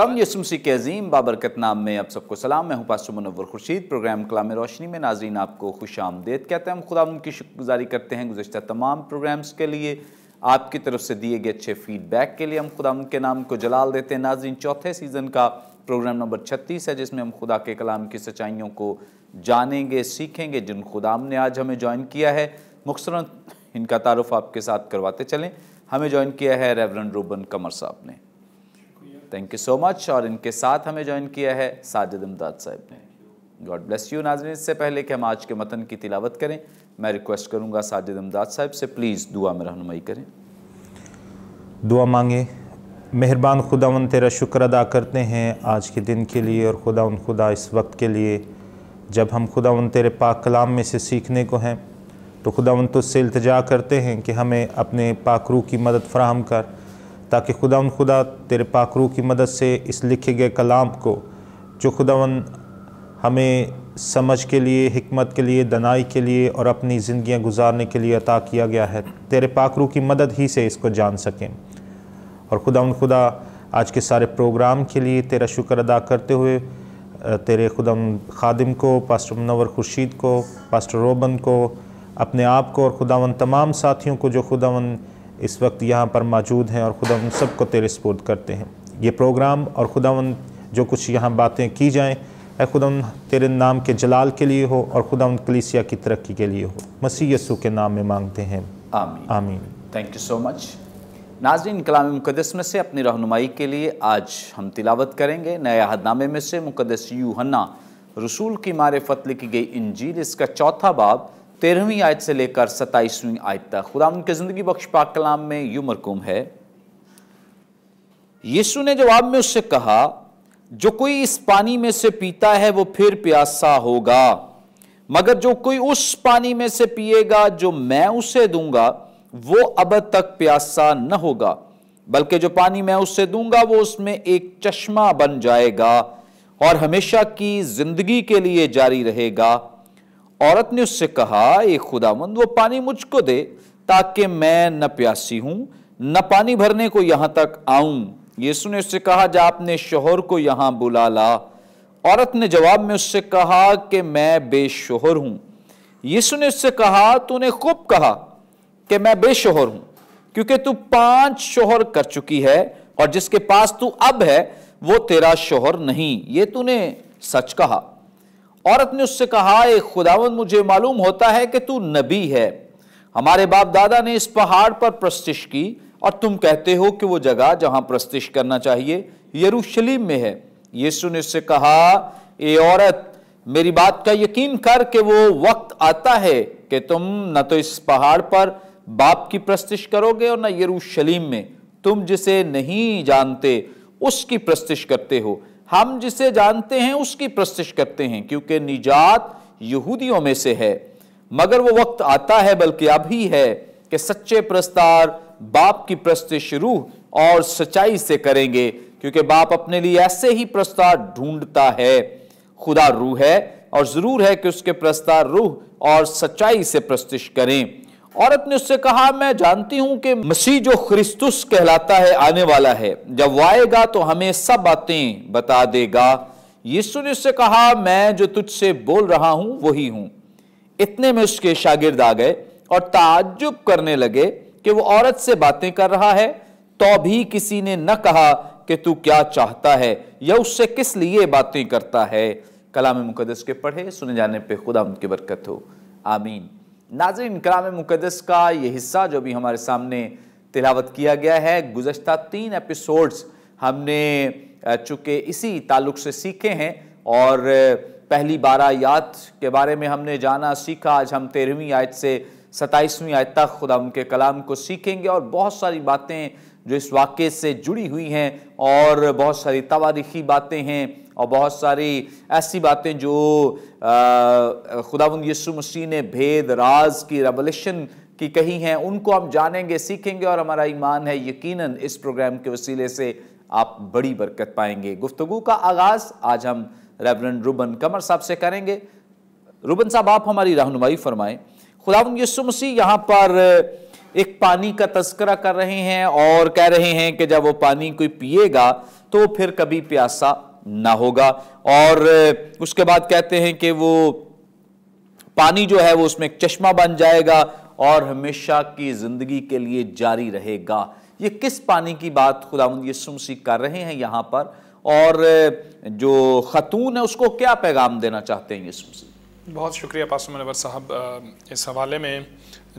Programme यसम के अजीम बाबरकत नाम में आप सबको सलाम मैं हूं पास मनवर खुर्शीद प्रोग्राम कलाम रोशनी में नाजीन आपको खुश आमदेद कहते हैं हम खुदा शुक्र शुक्रगुजारी करते हैं गुजशत तमाम प्रोग्राम्स के लिए आपकी तरफ से दिए गए अच्छे फीडबैक के लिए हम खुदा उनके नाम को जलाल देते हैं नाजीन चौथे सीज़न का प्रोग्राम नंबर छत्तीस है जिसमें हम खुदा के कलाम की सच्चाइयों को जानेंगे सीखेंगे जिन खुदाम ने आज हमें ज्वाइन किया है मुख्तर इनका तारफ़ आपके साथ करवाते चलें हमें ज्वाइन किया है रेवरन रूबन कमर साहब ने थैंक यू सो मच और इनके साथ हमें ज्वाइन किया है साजिद इमदाद साहब ने गॉड ब्लेस यू नाजरीन इससे पहले कि हम आज के मतन की तिलावत करें मैं रिक्वेस्ट करूंगा साजिद इमदाद साहब से प्लीज़ दुआ में रहनुमाई करें दुआ मांगे मेहरबान खुदा उन तेरा शुक्र अदा करते हैं आज के दिन के लिए और खुदा उन खुदा इस वक्त के लिए जब हम खुदा उन तेरे पाक कलाम में से सीखने को हैं तो खुदा उन तुझसे इल्तजा करते हैं कि हमें अपने पाकरू की मदद फराहम कर ताकि खुदा खुदा तेरे पाखरू की मदद से इस लिखे गए कलाम को जो खुदावन हमें समझ के लिए हमत के लिए दनाई के लिए और अपनी ज़िंदियाँ गुजारने के लिए अता किया गया है तेरे पाखरू की मदद ही से इसको जान सकें और खुदा उन खुदा आज के सारे प्रोग्राम के लिए तेरा शुक्र अदा करते हुए तेरे खुदा खादिम को पास्टर मनवर खुर्शीद को पास्टर रोबन को अपने आप को और खुदावन तमाम साथियों को जो खुदावन इस वक्त यहाँ पर मौजूद हैं और खुदा उन सब को तेरे सपोर्ट करते हैं ये प्रोग्राम और खुदा जो कुछ यहाँ बातें की जाएँ खुदा तेरे नाम के जलाल के लिए हो और खुदा उन कलीसिया की तरक्की के लिए हो मसीह यसु के नाम में मांगते हैं आमीन आमीन थैंक यू सो मच नाजरीन कलाम मुकदस में से अपनी रहनुमाई के लिए आज हम तिलावत करेंगे नए अहदनामे में से मुकदस यूहन्ना रसूल की मारफत की गई इंजील इसका चौथा बाब तेरहवीं आयत से लेकर सत्ताईसवीं आयत तक खुदा उनके ज़िंदगी बख्श पाक कलाम में यू मरकुम है यीशु ने जवाब में उससे कहा जो कोई इस पानी में से पीता है वो फिर प्यासा होगा मगर जो कोई उस पानी में से पिएगा जो मैं उसे दूंगा वो अब तक प्यासा न होगा बल्कि जो पानी मैं उससे दूंगा वो उसमें एक चश्मा बन जाएगा और हमेशा की जिंदगी के लिए जारी रहेगा औरत ने उससे कहा ये खुदामंद वो पानी मुझको दे ताकि मैं न प्यासी हूं न पानी भरने को यहां तक आऊं यीशु ने उससे कहा जा आपने शोहर को यहां बुला ला औरत ने जवाब में उससे कहा कि मैं बेशोहर हूं यीशु ने उससे कहा तूने खूब कहा कि मैं बेशोहर हूं क्योंकि तू पांच शोहर कर चुकी है और जिसके पास तू अब है वो तेरा शोहर नहीं ये तूने सच कहा औरत ने उससे कहा ए खुदावन मुझे मालूम होता है कि तू नबी है हमारे बाप दादा ने इस पहाड़ पर प्रस्तिश की और तुम कहते हो कि वो जगह जहां प्रस्तिश करना चाहिए यरूशलेम में है यीशु ने उससे कहा ए औरत मेरी बात का यकीन कर कि वो वक्त आता है कि तुम न तो इस पहाड़ पर बाप की प्रस्तिश करोगे और न यरूशलेम में तुम जिसे नहीं जानते उसकी प्रस्तिश करते हो हम जिसे जानते हैं उसकी प्रस्तिश करते हैं क्योंकि निजात यहूदियों में से है मगर वो वक्त आता है बल्कि अभी है कि सच्चे प्रस्तार बाप की प्रस्तिश रूह और सच्चाई से करेंगे क्योंकि बाप अपने लिए ऐसे ही प्रस्तार ढूंढता है खुदा रूह है और ज़रूर है कि उसके प्रस्तार रूह और सच्चाई से प्रस्तिश करें औरत ने उससे कहा मैं जानती हूं कि मसीह जो ख्रिस्तुस कहलाता है आने वाला है जब वो आएगा तो हमें सब बातें बता देगा यीशु ने उससे कहा मैं जो तुझसे बोल रहा हूं वही हूं इतने में उसके शागिर्द आ गए और ताज्जुब करने लगे कि वो औरत से बातें कर रहा है तो भी किसी ने न कहा कि तू क्या चाहता है या उससे किस लिए बातें करता है कलाम मुकदस के पढ़े सुने जाने पर खुदा उनकी बरकत हो आमीन नाजिन कलाम मुकदस का ये हिस्सा जो भी हमारे सामने तिलावत किया गया है गुज्त तीन एपिसोड्स हमने चूँकि इसी ताल्लुक से सीखे हैं और पहली बारह याद के बारे में हमने जाना सीखा आज हम तेरहवीं आयत से सताईसवीं आयत तक खुदा उनके कलाम को सीखेंगे और बहुत सारी बातें जो इस वाक़े से जुड़ी हुई हैं और बहुत सारी तवारीखी बातें हैं और बहुत सारी ऐसी बातें जो खुदा यसु मसीह ने भेद राज की रेवोल्यूशन की कही हैं उनको हम जानेंगे सीखेंगे और हमारा ईमान है यकीनन इस प्रोग्राम के वसीले से आप बड़ी बरकत पाएंगे गुफ्तगु का आगाज़ आज हम रेवरन रुबन कमर साहब से करेंगे रुबन साहब आप हमारी रहनुमाई फरमाएं खुदा यसु मसीह यहाँ पर एक पानी का तस्करा कर रहे हैं और कह रहे हैं कि जब वो पानी कोई पिएगा तो फिर कभी प्यासा ना होगा और उसके बाद कहते हैं कि वो पानी जो है वो उसमें एक चश्मा बन जाएगा और हमेशा की ज़िंदगी के लिए जारी रहेगा ये किस पानी की बात खुदा यसु मसीह कर रहे हैं यहाँ पर और जो खतून है उसको क्या पैगाम देना चाहते हैं यसु मसीह बहुत शुक्रिया पास मनवर साहब इस हवाले में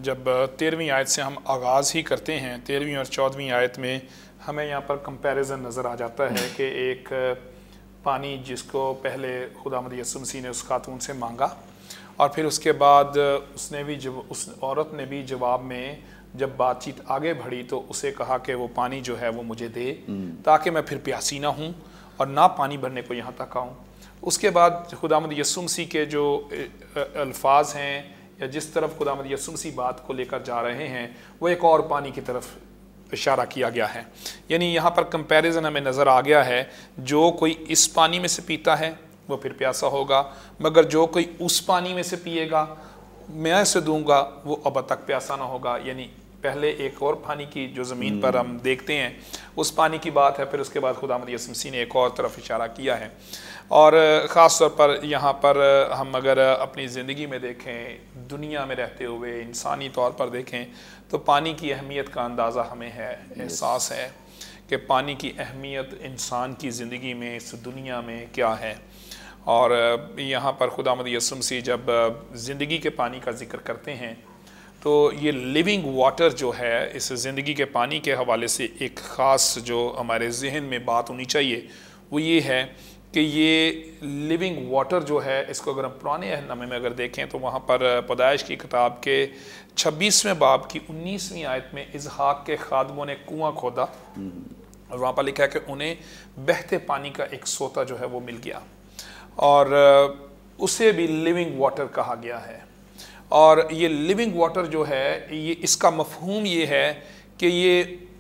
जब तेरहवीं आयत से हम आगाज़ ही करते हैं तेरहवीं और चौदहवीं आयत में हमें यहाँ पर कंपैरिजन नज़र आ जाता है कि एक पानी जिसको पहले खुदा मद यसमसी ने उस खातून से मांगा और फिर उसके बाद उसने भी जब उस औरत ने भी जवाब में जब बातचीत आगे बढ़ी तो उसे कहा कि वो पानी जो है वो मुझे दे हम्म। ताकि मैं फिर प्यासी ना हूँ और ना पानी भरने को यहाँ तक आऊँ उसके बाद खुदामद यसुमसी के जो अल्फाज हैं या जिस तरफ खुदामद यसुमसी बात को लेकर जा रहे हैं वो एक और पानी की तरफ इशारा किया गया है यानी यहाँ पर कंपैरिजन हमें नज़र आ गया है जो कोई इस पानी में से पीता है वो फिर प्यासा होगा मगर जो कोई उस पानी में से पिएगा मैं से दूंगा वो अब तक प्यासा ना होगा यानी पहले एक और पानी की जो ज़मीन पर हम हम्म। देखते हैं उस पानी की बात है फिर उसके बाद खुदा यसमसी ने एक और तरफ इशारा किया है और ख़ास तौर पर यहाँ पर हम अगर अपनी ज़िंदगी में देखें दुनिया में रहते हुए इंसानी तौर पर देखें तो पानी की अहमियत का अंदाज़ा हमें है एहसास है कि पानी की अहमियत इंसान की ज़िंदगी में इस दुनिया में क्या है और यहाँ पर खुदा यसमसी जब ज़िंदगी के पानी का जिक्र करते हैं तो ये लिविंग वाटर जो है इस ज़िंदगी के पानी के हवाले से एक ख़ास जो हमारे जहन में बात होनी चाहिए वो ये है कि ये लिविंग वाटर जो है इसको अगर हम पुराने अहनामे में अगर देखें तो वहाँ पर पैदाइश की किताब के छब्बीसवें बाब की उन्नीसवीं आयत में इजहाक के खादमों ने कुआं खोदा और वहाँ पर लिखा है कि उन्हें बहते पानी का एक सोता जो है वो मिल गया और उसे भी लिविंग वाटर कहा गया है और ये लिविंग वाटर जो है ये इसका मफहूम ये है कि ये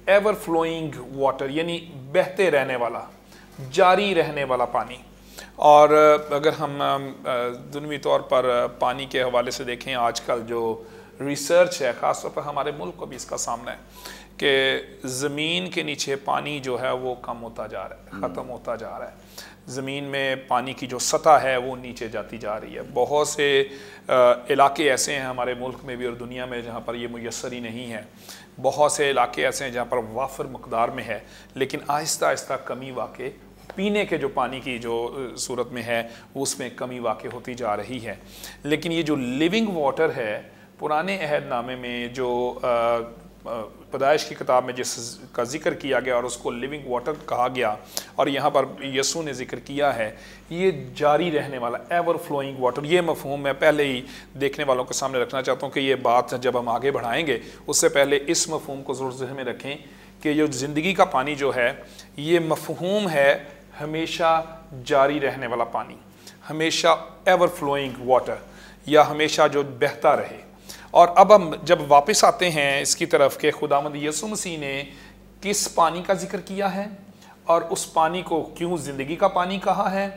एवर फ्लोइंग वाटर यानी बहते रहने वाला जारी रहने वाला पानी और अगर हम दुनवी तौर पर पानी के हवाले से देखें आजकल जो रिसर्च है ख़ासतौर पर हमारे मुल्क को भी इसका सामना है कि ज़मीन के नीचे पानी जो है वो कम होता जा रहा है ख़त्म हम्म। होता जा रहा है ज़मीन में पानी की जो सतह है वो नीचे जाती जा रही है बहुत से इलाके ऐसे हैं हमारे मुल्क में भी और दुनिया में जहाँ पर ये मैसर ही नहीं है बहुत से इलाके ऐसे हैं जहाँ पर वाफर मकदार में है लेकिन आहिस्ता आहिस्ता कमी वाक़ पीने के जो पानी की जो सूरत में है उसमें कमी वाक़ होती जा रही है लेकिन ये जो लिविंग वाटर है पुराने अहदनामे में जो आ, आ, पैदाइश की किताब में जिसका जिक्र किया गया और उसको लिविंग वाटर कहा गया और यहाँ पर यसु ने जिक्र किया है ये जारी रहने वाला एवर फ्लोइंग वाटर ये मफहूम मैं पहले ही देखने वालों के सामने रखना चाहता हूँ कि ये बात जब हम आगे बढ़ाएंगे उससे पहले इस मफहूम को ज़रूर जहन में रखें कि जो ज़िंदगी का पानी जो है ये मफहूम है हमेशा जारी रहने वाला पानी हमेशा एवर फ्लोइंग वाटर या हमेशा जो बहता रहे और अब हम जब वापस आते हैं इसकी तरफ के खुदामद यसु मसीह ने किस पानी का जिक्र किया है और उस पानी को क्यों ज़िंदगी का पानी कहा है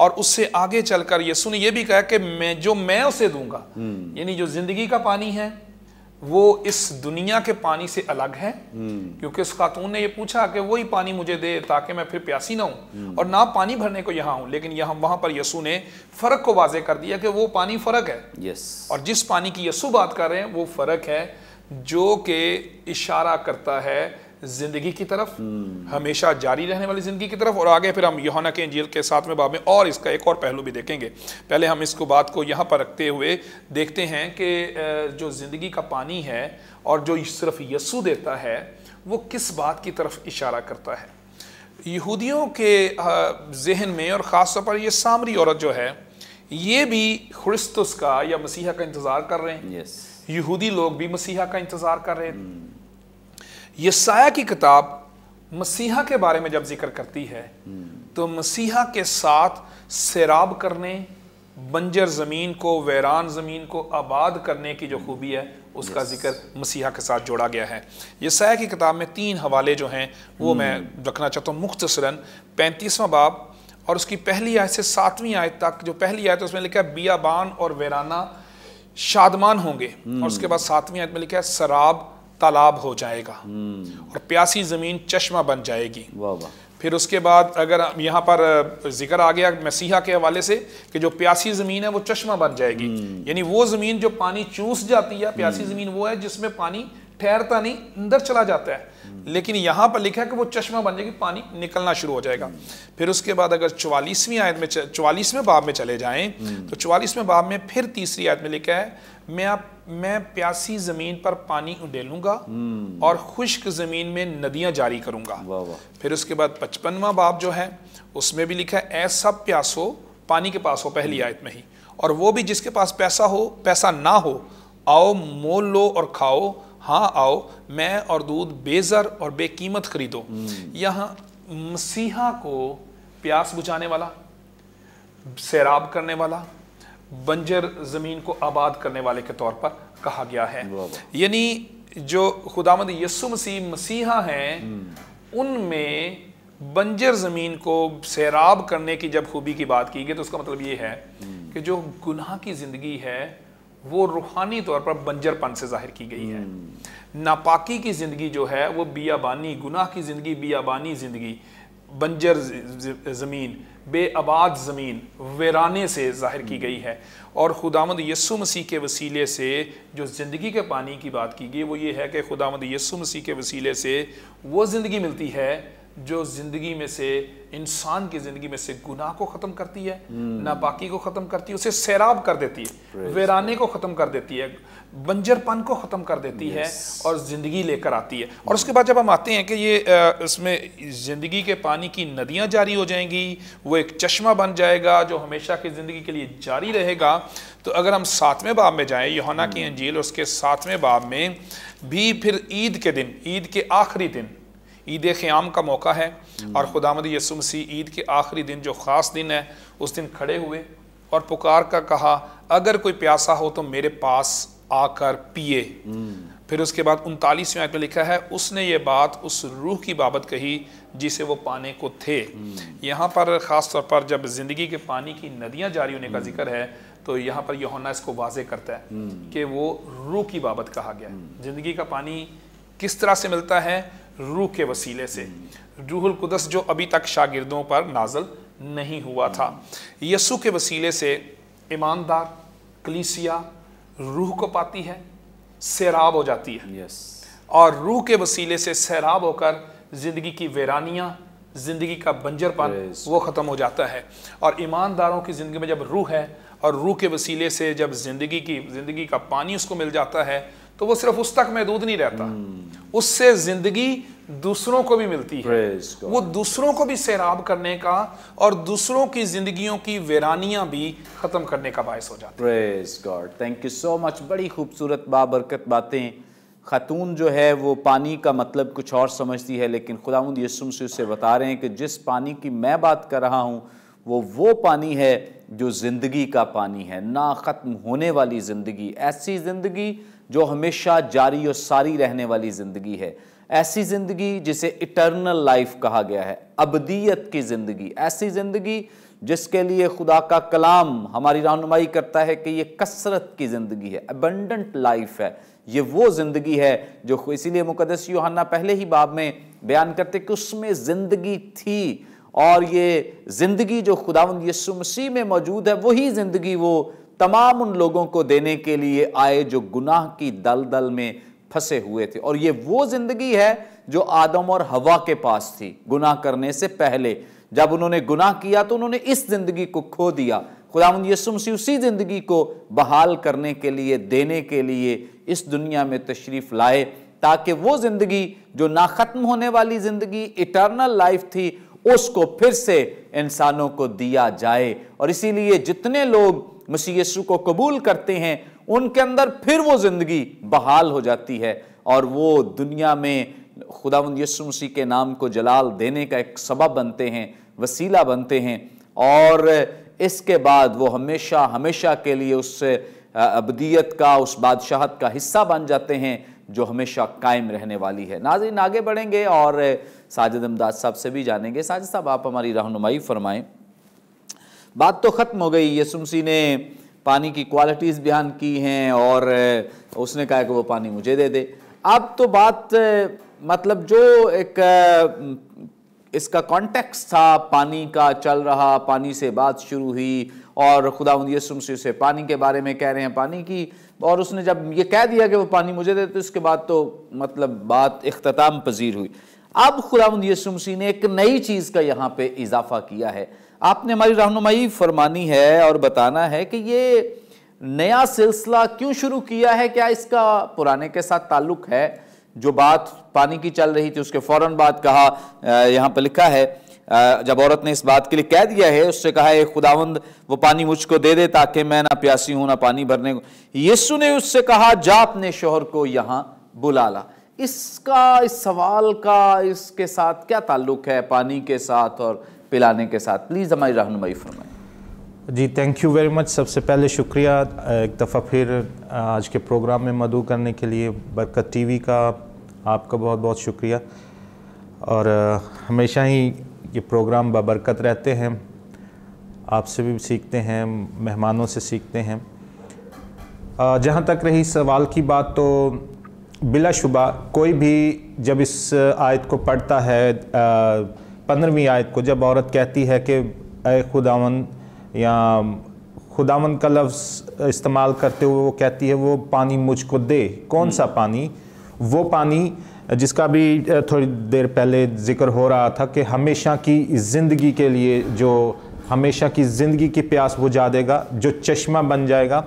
और उससे आगे चलकर यसु ने यह भी कहा कि मैं जो मैं उसे दूंगा हम्म। यानी जो ज़िंदगी का पानी है वो इस दुनिया के पानी से अलग है क्योंकि उस खातून ने ये पूछा कि वही पानी मुझे दे ताकि मैं फिर प्यासी ना हूं और ना पानी भरने को यहां हूं लेकिन यहां वहां पर यसु ने फर्क को वाजे कर दिया कि वो पानी फर्क है यस और जिस पानी की यसु बात कर रहे हैं वो फर्क है जो कि इशारा करता है जिंदगी की तरफ हमेशा जारी रहने वाली जिंदगी की तरफ और आगे फिर हम योहाना के अंजील के साथ में बाब में और इसका एक और पहलू भी देखेंगे पहले हम इसको बात को यहाँ पर रखते हुए देखते हैं कि जो ज़िंदगी का पानी है और जो सिर्फ यस्सु देता है वो किस बात की तरफ इशारा करता है यहूदियों के जहन में और ख़ास तौर पर यह सामरी औरत जो है ये भी ख्रिस्तस का या मसीहा का इंतज़ार कर रहे हैं यहूदी लोग भी मसीहा का इंतज़ार कर रहे हैं यसाया की किताब मसीहा के बारे में जब जिक्र करती है तो मसीहा के साथ सैराब करने बंजर ज़मीन को वैरान ज़मीन को आबाद करने की जो खूबी है उसका जिक्र मसीहा के साथ जोड़ा गया है यसाया की किताब में तीन हवाले जो हैं वो hmm. मैं रखना चाहता हूँ मुख्तसरन पैंतीसवां बाब और उसकी पहली आयत से सातवीं आयत तक जो पहली आयत है उसमें लिखा है बियाबान और वैराना शादमान होंगे और hmm. उसके बाद सातवीं आयत में लिखा है शराब तालाब हो जाएगा हम्म। और प्यासी ज़मीन चश्मा बन जाएगी फिर उसके बाद अगर यहाँ पर जिक्र आ गया मसीहा के हवाले से कि जो प्यासी ज़मीन है वो चश्मा बन जाएगी हम्म। यानी वो ज़मीन जो पानी चूस जाती है प्यासी हम्म। ज़मीन वो है जिसमें पानी ठहरता नहीं अंदर चला जाता है लेकिन यहाँ पर लिखा है कि वो चश्मा बन जाएगी पानी निकलना शुरू हो जाएगा फिर उसके बाद अगर चवालीसवीं आयत में चवालीसवें बाब में चले जाए तो चवालीसवें बाब में फिर तीसरी आयत में लिखा है मैं आप मैं प्यासी जमीन पर पानी उडेलूंगा हम्म। और खुश्क जमीन में नदियां जारी करूंगा फिर उसके बाद पचपनवा बाप जो है उसमें भी लिखा है ऐसा प्यासो पानी के पास हो पहली आयत में ही और वो भी जिसके पास पैसा हो पैसा ना हो आओ मोल लो और खाओ हाँ आओ मैं और दूध बेजर और बेकीमत खरीदो हम्म। यहाँ मसीहा को प्यास बुझाने वाला सैराब करने वाला बंजर ज़मीन को आबाद करने वाले के तौर पर कहा गया है यानी जो खुदामद यसु मसीह मसीहा हैं हम्म। उनमें बंजर ज़मीन को सैराब करने की जब खूबी की बात की गई तो उसका मतलब ये है हम्म। कि जो गुनाह की ज़िंदगी है वो रूहानी तौर पर बंजरपन से जाहिर की गई है हम्म। नापाकी की ज़िंदगी जो है वो बियाबानी गुनाह की ज़िंदगी बियाबानी ज़िंदगी बंजर ज़मीन बेआबाद ज़मीन वेराने से ज़ाहिर की गई है और खुदामद यसु मसीह के वसीले से जो ज़िंदगी के पानी की बात की गई वो ये है कि खुदामद यसु मसीह के वसीले से वो ज़िंदगी मिलती है जो ज़िंदगी में से इंसान की ज़िंदगी में से गुनाह को ख़त्म करती है हम्म। नापाकी को ख़त्म करती है उसे सैराब कर देती है वेराने को ख़त्म कर देती है बंजरपन को ख़त्म कर देती yes. है और ज़िंदगी लेकर आती है और उसके बाद जब हम आते हैं कि ये इसमें ज़िंदगी के पानी की नदियाँ जारी हो जाएंगी वो एक चश्मा बन जाएगा जो हमेशा की ज़िंदगी के लिए जारी रहेगा तो अगर हम सातवें बाब में जाएँ योहाना की hmm. अंजील उसके सातवें बाब में भी फिर ईद के दिन ईद के आखिरी दिन ईद ख़याम का मौका है hmm. और खुदामद यसुम सी ईद के आखिरी दिन जो ख़ास दिन है उस दिन खड़े हुए और पुकार का कहा अगर कोई प्यासा हो तो मेरे पास आकर पिए फिर उसके बाद उनतालीसवीं आयत में लिखा है उसने ये बात उस रूह की बाबत कही जिसे वो पाने को थे यहाँ पर ख़ास तौर पर जब ज़िंदगी के पानी की नदियाँ जारी होने का जिक्र है तो यहाँ पर यहोना इसको वाजे करता है कि वो रूह की बाबत कहा गया है ज़िंदगी का पानी किस तरह से मिलता है रूह के वसीले से रूहुल कुदस जो अभी तक शागिर्दों पर नाजल नहीं हुआ था यसु के वसीले से ईमानदार कलीसिया रूह को पाती है सैराब हो जाती है yes. और रूह के वसीले से सैराब होकर ज़िंदगी की वेरानियाँ ज़िंदगी का बंजरपन yes. वो ख़त्म हो जाता है और ईमानदारों की ज़िंदगी में जब रूह है और रूह के वसीले से जब ज़िंदगी की ज़िंदगी का पानी उसको मिल जाता है तो वो सिर्फ उस तक महदूद नहीं रहता hmm. उससे ज़िंदगी दूसरों को भी मिलती है वो दूसरों को भी सैराब करने का और दूसरों की जिंदगियों की वेरानियां भी खत्म करने का बायस हो जाता है God thank you so much बड़ी खूबसूरत बाबरकत बातें खातून जो है वो पानी का मतलब कुछ और समझती है लेकिन खुदाउद यसुम से उसे बता रहे हैं कि जिस पानी की मैं बात कर रहा हूँ वो वो पानी है जो ज़िंदगी का पानी है ना ख़त्म होने वाली ज़िंदगी ऐसी ज़िंदगी जो हमेशा जारी और सारी रहने वाली ज़िंदगी है ऐसी जिंदगी जिसे इटर्नल लाइफ कहा गया है अबदीयत की जिंदगी ऐसी जिंदगी जिसके लिए खुदा का कलाम हमारी रहनुमाई करता है कि ये कसरत की ज़िंदगी है अबंडेंट लाइफ है ये वो ज़िंदगी है जो इसीलिए मुकदस योहाना पहले ही बाब में बयान करते कि उसमें ज़िंदगी थी और ये ज़िंदगी जो खुदावंद यसु मसीह में मौजूद है वही ज़िंदगी वो तमाम उन लोगों को देने के लिए आए जो गुनाह की दलदल में फंसे हुए थे और ये वो जिंदगी है जो आदम और हवा के पास थी गुनाह करने से पहले जब उन्होंने गुनाह किया तो उन्होंने इस जिंदगी को खो दिया खुदा यसुमसी उसी ज़िंदगी को बहाल करने के लिए देने के लिए इस दुनिया में तशरीफ़ लाए ताकि वो ज़िंदगी जो ना ख़त्म होने वाली ज़िंदगी इटर्नल लाइफ थी उसको फिर से इंसानों को दिया जाए और इसीलिए जितने लोग मसीह यसु को कबूल करते हैं उनके अंदर फिर वो ज़िंदगी बहाल हो जाती है और वो दुनिया में खुदावंद यसु मसीह के नाम को जलाल देने का एक सबब बनते हैं वसीला बनते हैं और इसके बाद वो हमेशा हमेशा के लिए उस अबदियत का उस बादशाहत का हिस्सा बन जाते हैं जो हमेशा कायम रहने वाली है नाजिन आगे बढ़ेंगे और साजिद अमदाज साहब से भी जानेंगे साजिद साहब आप हमारी रहनुमाई फरमाएँ बात तो ख़त्म हो गई यसुमसी ने पानी की क्वालिटीज़ बयान की हैं और उसने कहा कि वो पानी मुझे दे दे अब तो बात मतलब जो एक इसका कॉन्टेक्स था पानी का चल रहा पानी से बात शुरू हुई और खुदा यसुमसी से पानी के बारे में कह रहे हैं पानी की और उसने जब ये कह दिया कि वो पानी मुझे दे तो इसके बाद तो मतलब बात अख्ताम पजीर हुई अब खुदा यसुमसी ने एक नई चीज़ का यहाँ पे इजाफा किया है आपने हमारी रहनुमाई फरमानी है और बताना है कि ये नया सिलसिला क्यों शुरू किया है क्या इसका पुराने के साथ ताल्लुक है जो बात पानी की चल रही थी उसके फौरन बाद कहा यहाँ पर लिखा है जब औरत ने इस बात के लिए कह दिया है उससे कहा है खुदावंद वो पानी मुझको दे दे ताकि मैं ना प्यासी हूं ना पानी भरने को यीशु ने उससे कहा जा अपने शोहर को यहाँ बुला ला इसका इस सवाल का इसके साथ क्या ताल्लुक है पानी के साथ और पिलाने के साथ प्लीज़ हमारी रहनुमाई फरमाएँ जी थैंक यू वेरी मच सबसे पहले शुक्रिया एक दफ़ा फिर आज के प्रोग्राम में मदू करने के लिए बरकत टीवी का आपका बहुत बहुत शुक्रिया और हमेशा ही ये प्रोग्राम बबरकत रहते हैं आपसे भी सीखते हैं मेहमानों से सीखते हैं जहाँ तक रही सवाल की बात तो बिलाशुबा कोई भी जब इस आयत को पढ़ता है पंद्रहवीं आयत को जब औरत कहती है कि अय खुदावन या खुदावन का लफ्ज़ इस्तेमाल करते हुए वो कहती है वो पानी मुझको दे कौन सा हम्म। पानी वो पानी जिसका भी थोड़ी देर पहले जिक्र हो रहा था कि हमेशा की ज़िंदगी के लिए जो हमेशा की ज़िंदगी की प्यास वो जा देगा जो चश्मा बन जाएगा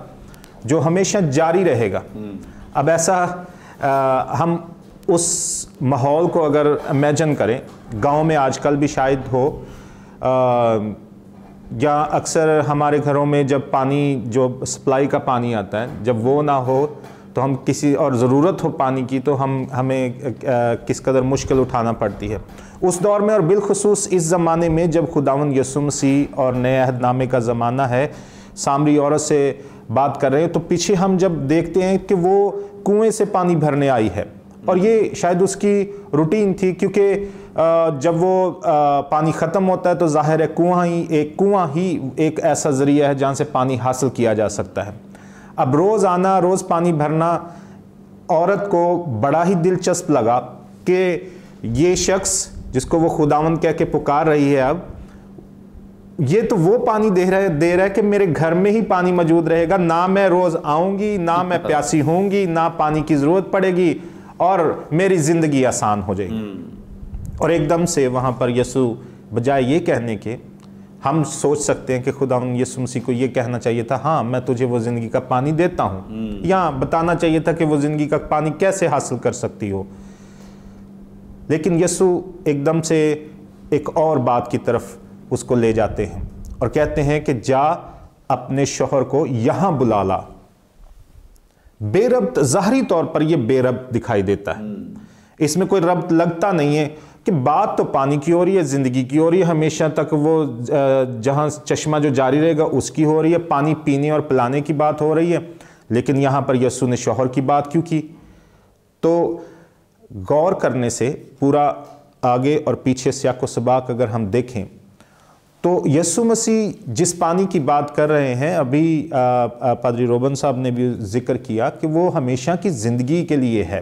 जो हमेशा जारी रहेगा हम्म। अब ऐसा आ, हम उस माहौल को अगर इमेजन करें गांव में आजकल भी शायद हो आ, या अक्सर हमारे घरों में जब पानी जो सप्लाई का पानी आता है जब वो ना हो तो हम किसी और ज़रूरत हो पानी की तो हम हमें आ, किस कदर मुश्किल उठाना पड़ती है उस दौर में और बिलखसूस इस ज़माने में जब खुदावन यसुम सी और नए अहदनामे का ज़माना है सामरी औरत से बात कर रहे हैं तो पीछे हम जब देखते हैं कि वो कुएं से पानी भरने आई है और ये शायद उसकी रूटीन थी क्योंकि जब वो पानी ख़त्म होता है तो ज़ाहिर है कुआँ ही एक कुआँ ही एक ऐसा ज़रिया है जहाँ से पानी हासिल किया जा सकता है अब रोज़ आना रोज़ पानी भरना औरत को बड़ा ही दिलचस्प लगा कि ये शख्स जिसको वो खुदावन कह के पुकार रही है अब ये तो वो पानी दे रहा है दे रहा है कि मेरे घर में ही पानी मौजूद रहेगा ना मैं रोज़ आऊँगी ना मैं प्यासी होंगी ना पानी की ज़रूरत पड़ेगी और मेरी ज़िंदगी आसान हो जाएगी हम्म। और एकदम से वहाँ पर यसु बजाय ये कहने के हम सोच सकते हैं कि खुदा यसु मसीह को ये कहना चाहिए था हाँ मैं तुझे वो ज़िंदगी का पानी देता हूँ हम्म। या बताना चाहिए था कि वो ज़िंदगी का पानी कैसे हासिल कर सकती हो लेकिन यसु एकदम से एक और बात की तरफ उसको ले जाते हैं और कहते हैं कि जा अपने शोहर को यहाँ बुला ला बेरब्त ज़ाहरी तौर पर यह बेरब्त दिखाई देता है हम्म। इसमें कोई रब्त लगता नहीं है कि बात तो पानी की हो रही है ज़िंदगी की हो रही है हमेशा तक वो जहाँ चश्मा जो जारी रहेगा उसकी हो रही है पानी पीने और पिलाने की बात हो रही है लेकिन यहाँ पर यस्सु ने शोहर की बात क्यों की तो गौर करने से पूरा आगे और पीछे स्याको सबाक अगर हम देखें तो यसु मसीह जिस पानी की बात कर रहे हैं अभी पादरी रोबन साहब ने भी जिक्र किया कि वो हमेशा की ज़िंदगी के लिए है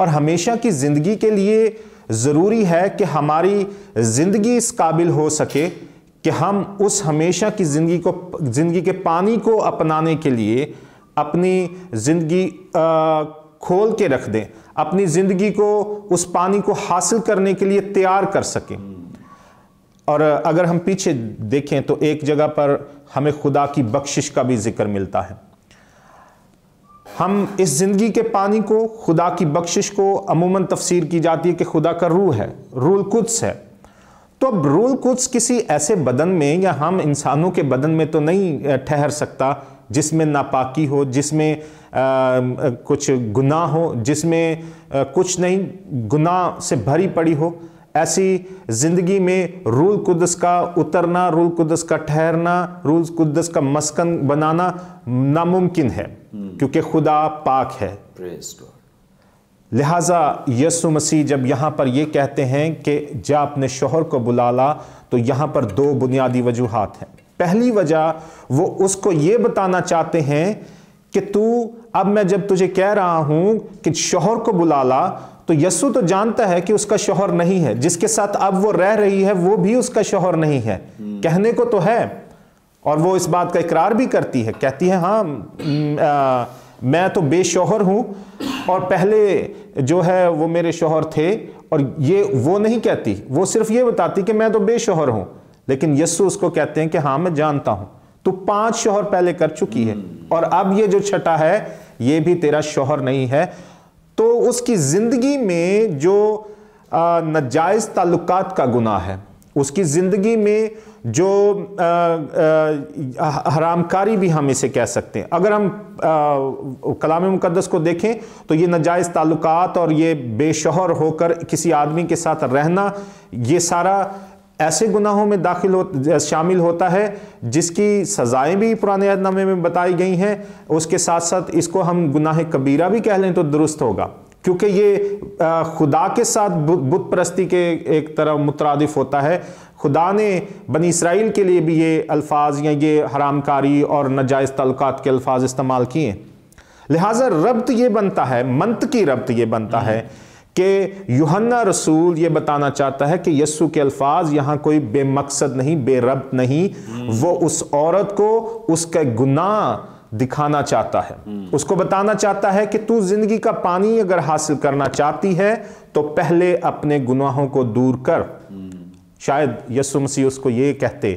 और हमेशा की ज़िंदगी के लिए ज़रूरी है कि हमारी ज़िंदगी इस काबिल हो सके कि हम उस हमेशा की ज़िंदगी को ज़िंदगी के पानी को अपनाने के लिए अपनी ज़िंदगी खोल के रख दें अपनी ज़िंदगी को उस पानी को हासिल करने के लिए तैयार कर सकें और अगर हम पीछे देखें तो एक जगह पर हमें खुदा की बख्शिश का भी जिक्र मिलता है हम इस ज़िंदगी के पानी को खुदा की बख्शिश को अमूमन तफसीर की जाती है कि खुदा का रूह है रूल कुद्स है तो अब रूल कुद्स किसी ऐसे बदन में या हम इंसानों के बदन में तो नहीं ठहर सकता जिसमें नापाकी हो जिसमें कुछ गुनाह हो जिसमें कुछ नहीं गुनाह से भरी पड़ी हो ऐसी ज़िंदगी में रूल कुदस का उतरना रूल कुदस का ठहरना रूल कुदस का मस्कन बनाना नामुमकिन है क्योंकि खुदा पाक है लिहाजा यसु मसीह जब यहां पर यह कहते हैं कि जब अपने शोहर को बुला ला तो यहां पर दो बुनियादी वजूहत हैं पहली वजह वो उसको ये बताना चाहते हैं कि तू अब मैं जब तुझे कह रहा हूं कि शोहर को बुला ला तो यस्सु तो जानता है कि उसका शोहर नहीं है जिसके साथ अब वो रह रही है वो भी उसका शोहर नहीं है हम्म। कहने को तो है और वो इस बात का इकरार भी करती है कहती है हाँ मैं तो बेशोहर हूं और पहले जो है वो मेरे शोहर थे और ये वो नहीं कहती वो सिर्फ ये बताती कि मैं तो बेशोहर हूं लेकिन यस्सु उसको कहते हैं कि हाँ मैं जानता हूं तो पांच शोहर पहले कर चुकी है हम्म। और अब ये जो छठा है ये भी तेरा शोहर नहीं है तो उसकी ज़िंदगी में जो नजायज़ ताल्लुक का गुना है उसकी ज़िंदगी में जो हरामकारी भी हम इसे कह सकते हैं अगर हम कलाम मुकदस को देखें तो ये नजायज़ ताल्लुक और ये बेशहर होकर किसी आदमी के साथ रहना ये सारा ऐसे गुनाहों में दाखिल हो शामिल होता है जिसकी सज़ाएं भी पुराने अहदनामे में बताई गई हैं उसके साथ साथ इसको हम गुनाह कबीरा भी कह लें तो दुरुस्त होगा क्योंकि ये खुदा के साथ बुत परस्ती के एक तरह मुतरदफ होता है खुदा ने बनी इसराइल के लिए भी ये अल्फाज या ये हरामकारी और नजायज़ तलक़ात के अल्फाज इस्तेमाल किए लिहाजा रब्त ये बनता है मंत की रब्त ये बनता हम्म। है कि युहन्ना रसूल ये बताना चाहता है कि यस्सु के अल्फाज यहाँ कोई बेमकसद नहीं बेरब नहीं वो उस औरत को उसका गुनाह दिखाना चाहता है उसको बताना चाहता है कि तू जिंदगी का पानी अगर हासिल करना चाहती है तो पहले अपने गुनाहों को दूर कर शायद यसु मसीह उसको ये कहते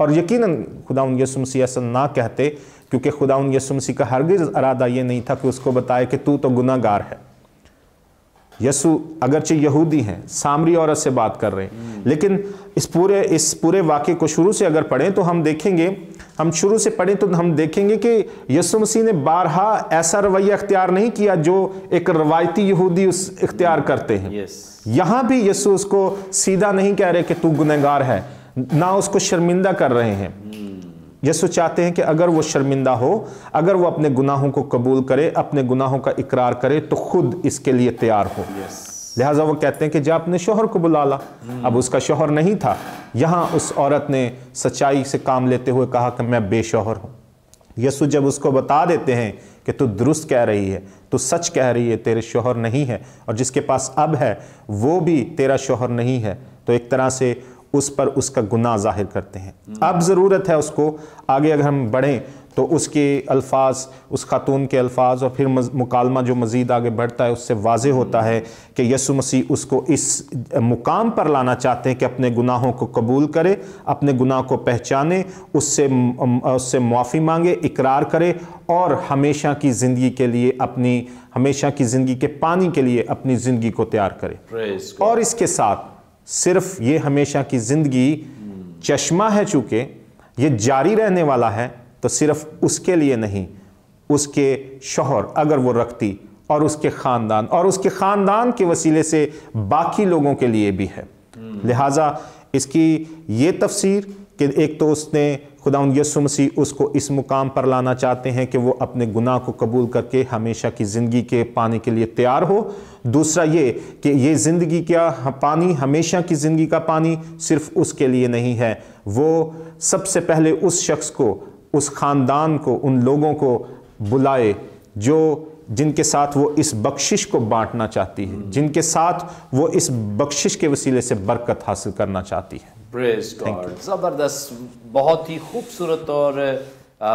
और यकीनन खुदा उन यसु मसीह ऐसा ना कहते क्योंकि खुदा उन यसु मसीह का हरगिज अरादा ये नहीं था कि उसको बताए कि तू तो गुनाहगार है यसु अगरचे यहूदी हैं सामरी औरत से बात कर रहे हैं हम्म। लेकिन इस पूरे इस पूरे वाक्य को शुरू से अगर पढ़ें तो हम देखेंगे हम शुरू से पढ़ें तो हम देखेंगे कि यसु मसीह ने बारहा ऐसा रवैया अख्तियार नहीं किया जो एक रवायती यहूदी उस इख्तियार करते हैं यहाँ भी यसु उसको सीधा नहीं कह रहे कि तू गुनहगार है ना उसको शर्मिंदा कर रहे हैं हम्म। यसु चाहते हैं कि अगर वो शर्मिंदा हो अगर वो अपने गुनाहों को कबूल करे अपने गुनाहों का इकरार करे तो खुद इसके लिए तैयार हो लिहाजा वो कहते हैं कि जब अपने शोहर को बुला ला hmm. अब उसका शोहर नहीं था यहाँ उस औरत ने सच्चाई से काम लेते हुए कहा कि मैं बेशोहर हूँ यसु जब उसको बता देते हैं कि तू दुरुस्त कह रही है तू सच कह रही है तेरे शोहर नहीं है और जिसके पास अब है वो भी तेरा शोहर नहीं है तो एक तरह से उस पर उसका गुनाह जाहिर करते हैं अब ज़रूरत है उसको आगे अगर हम बढ़ें तो उसके अल्फाज उस खातून के अल्फाज और फिर मुकालमा जो मज़ीद आगे बढ़ता है उससे वाज होता है कि यसु मसीह उसको इस मुकाम पर लाना चाहते हैं कि अपने गुनाहों को कबूल करे अपने गुनाह को पहचाने उससे उससे मुआफ़ी मांगे इकरार करे और हमेशा की ज़िंदगी के लिए अपनी हमेशा की ज़िंदगी के पानी के लिए अपनी ज़िंदगी को तैयार करे और इसके साथ सिर्फ ये हमेशा की ज़िंदगी चश्मा है चूंकि ये जारी रहने वाला है तो सिर्फ उसके लिए नहीं उसके शोहर अगर वो रखती और उसके ख़ानदान और उसके ख़ानदान के वसीले से बाकी लोगों के लिए भी है हम्म। लिहाजा इसकी ये तफसीर कि एक तो उसने खुदा यसु मसीह उसको इस मुकाम पर लाना चाहते हैं कि वो अपने गुनाह को कबूल करके हमेशा की ज़िंदगी के पाने के लिए तैयार हो दूसरा ये कि ये ज़िंदगी का पानी हमेशा की ज़िंदगी का पानी सिर्फ उसके लिए नहीं है वो सबसे पहले उस शख्स को उस ख़ानदान को उन लोगों को बुलाए जो जिनके साथ वो इस बख्शिश को बांटना चाहती है जिनके साथ वो इस बख्शिश के वसीले से बरकत हासिल करना चाहती है प्रेज गॉड ज़बरदस्त बहुत ही खूबसूरत और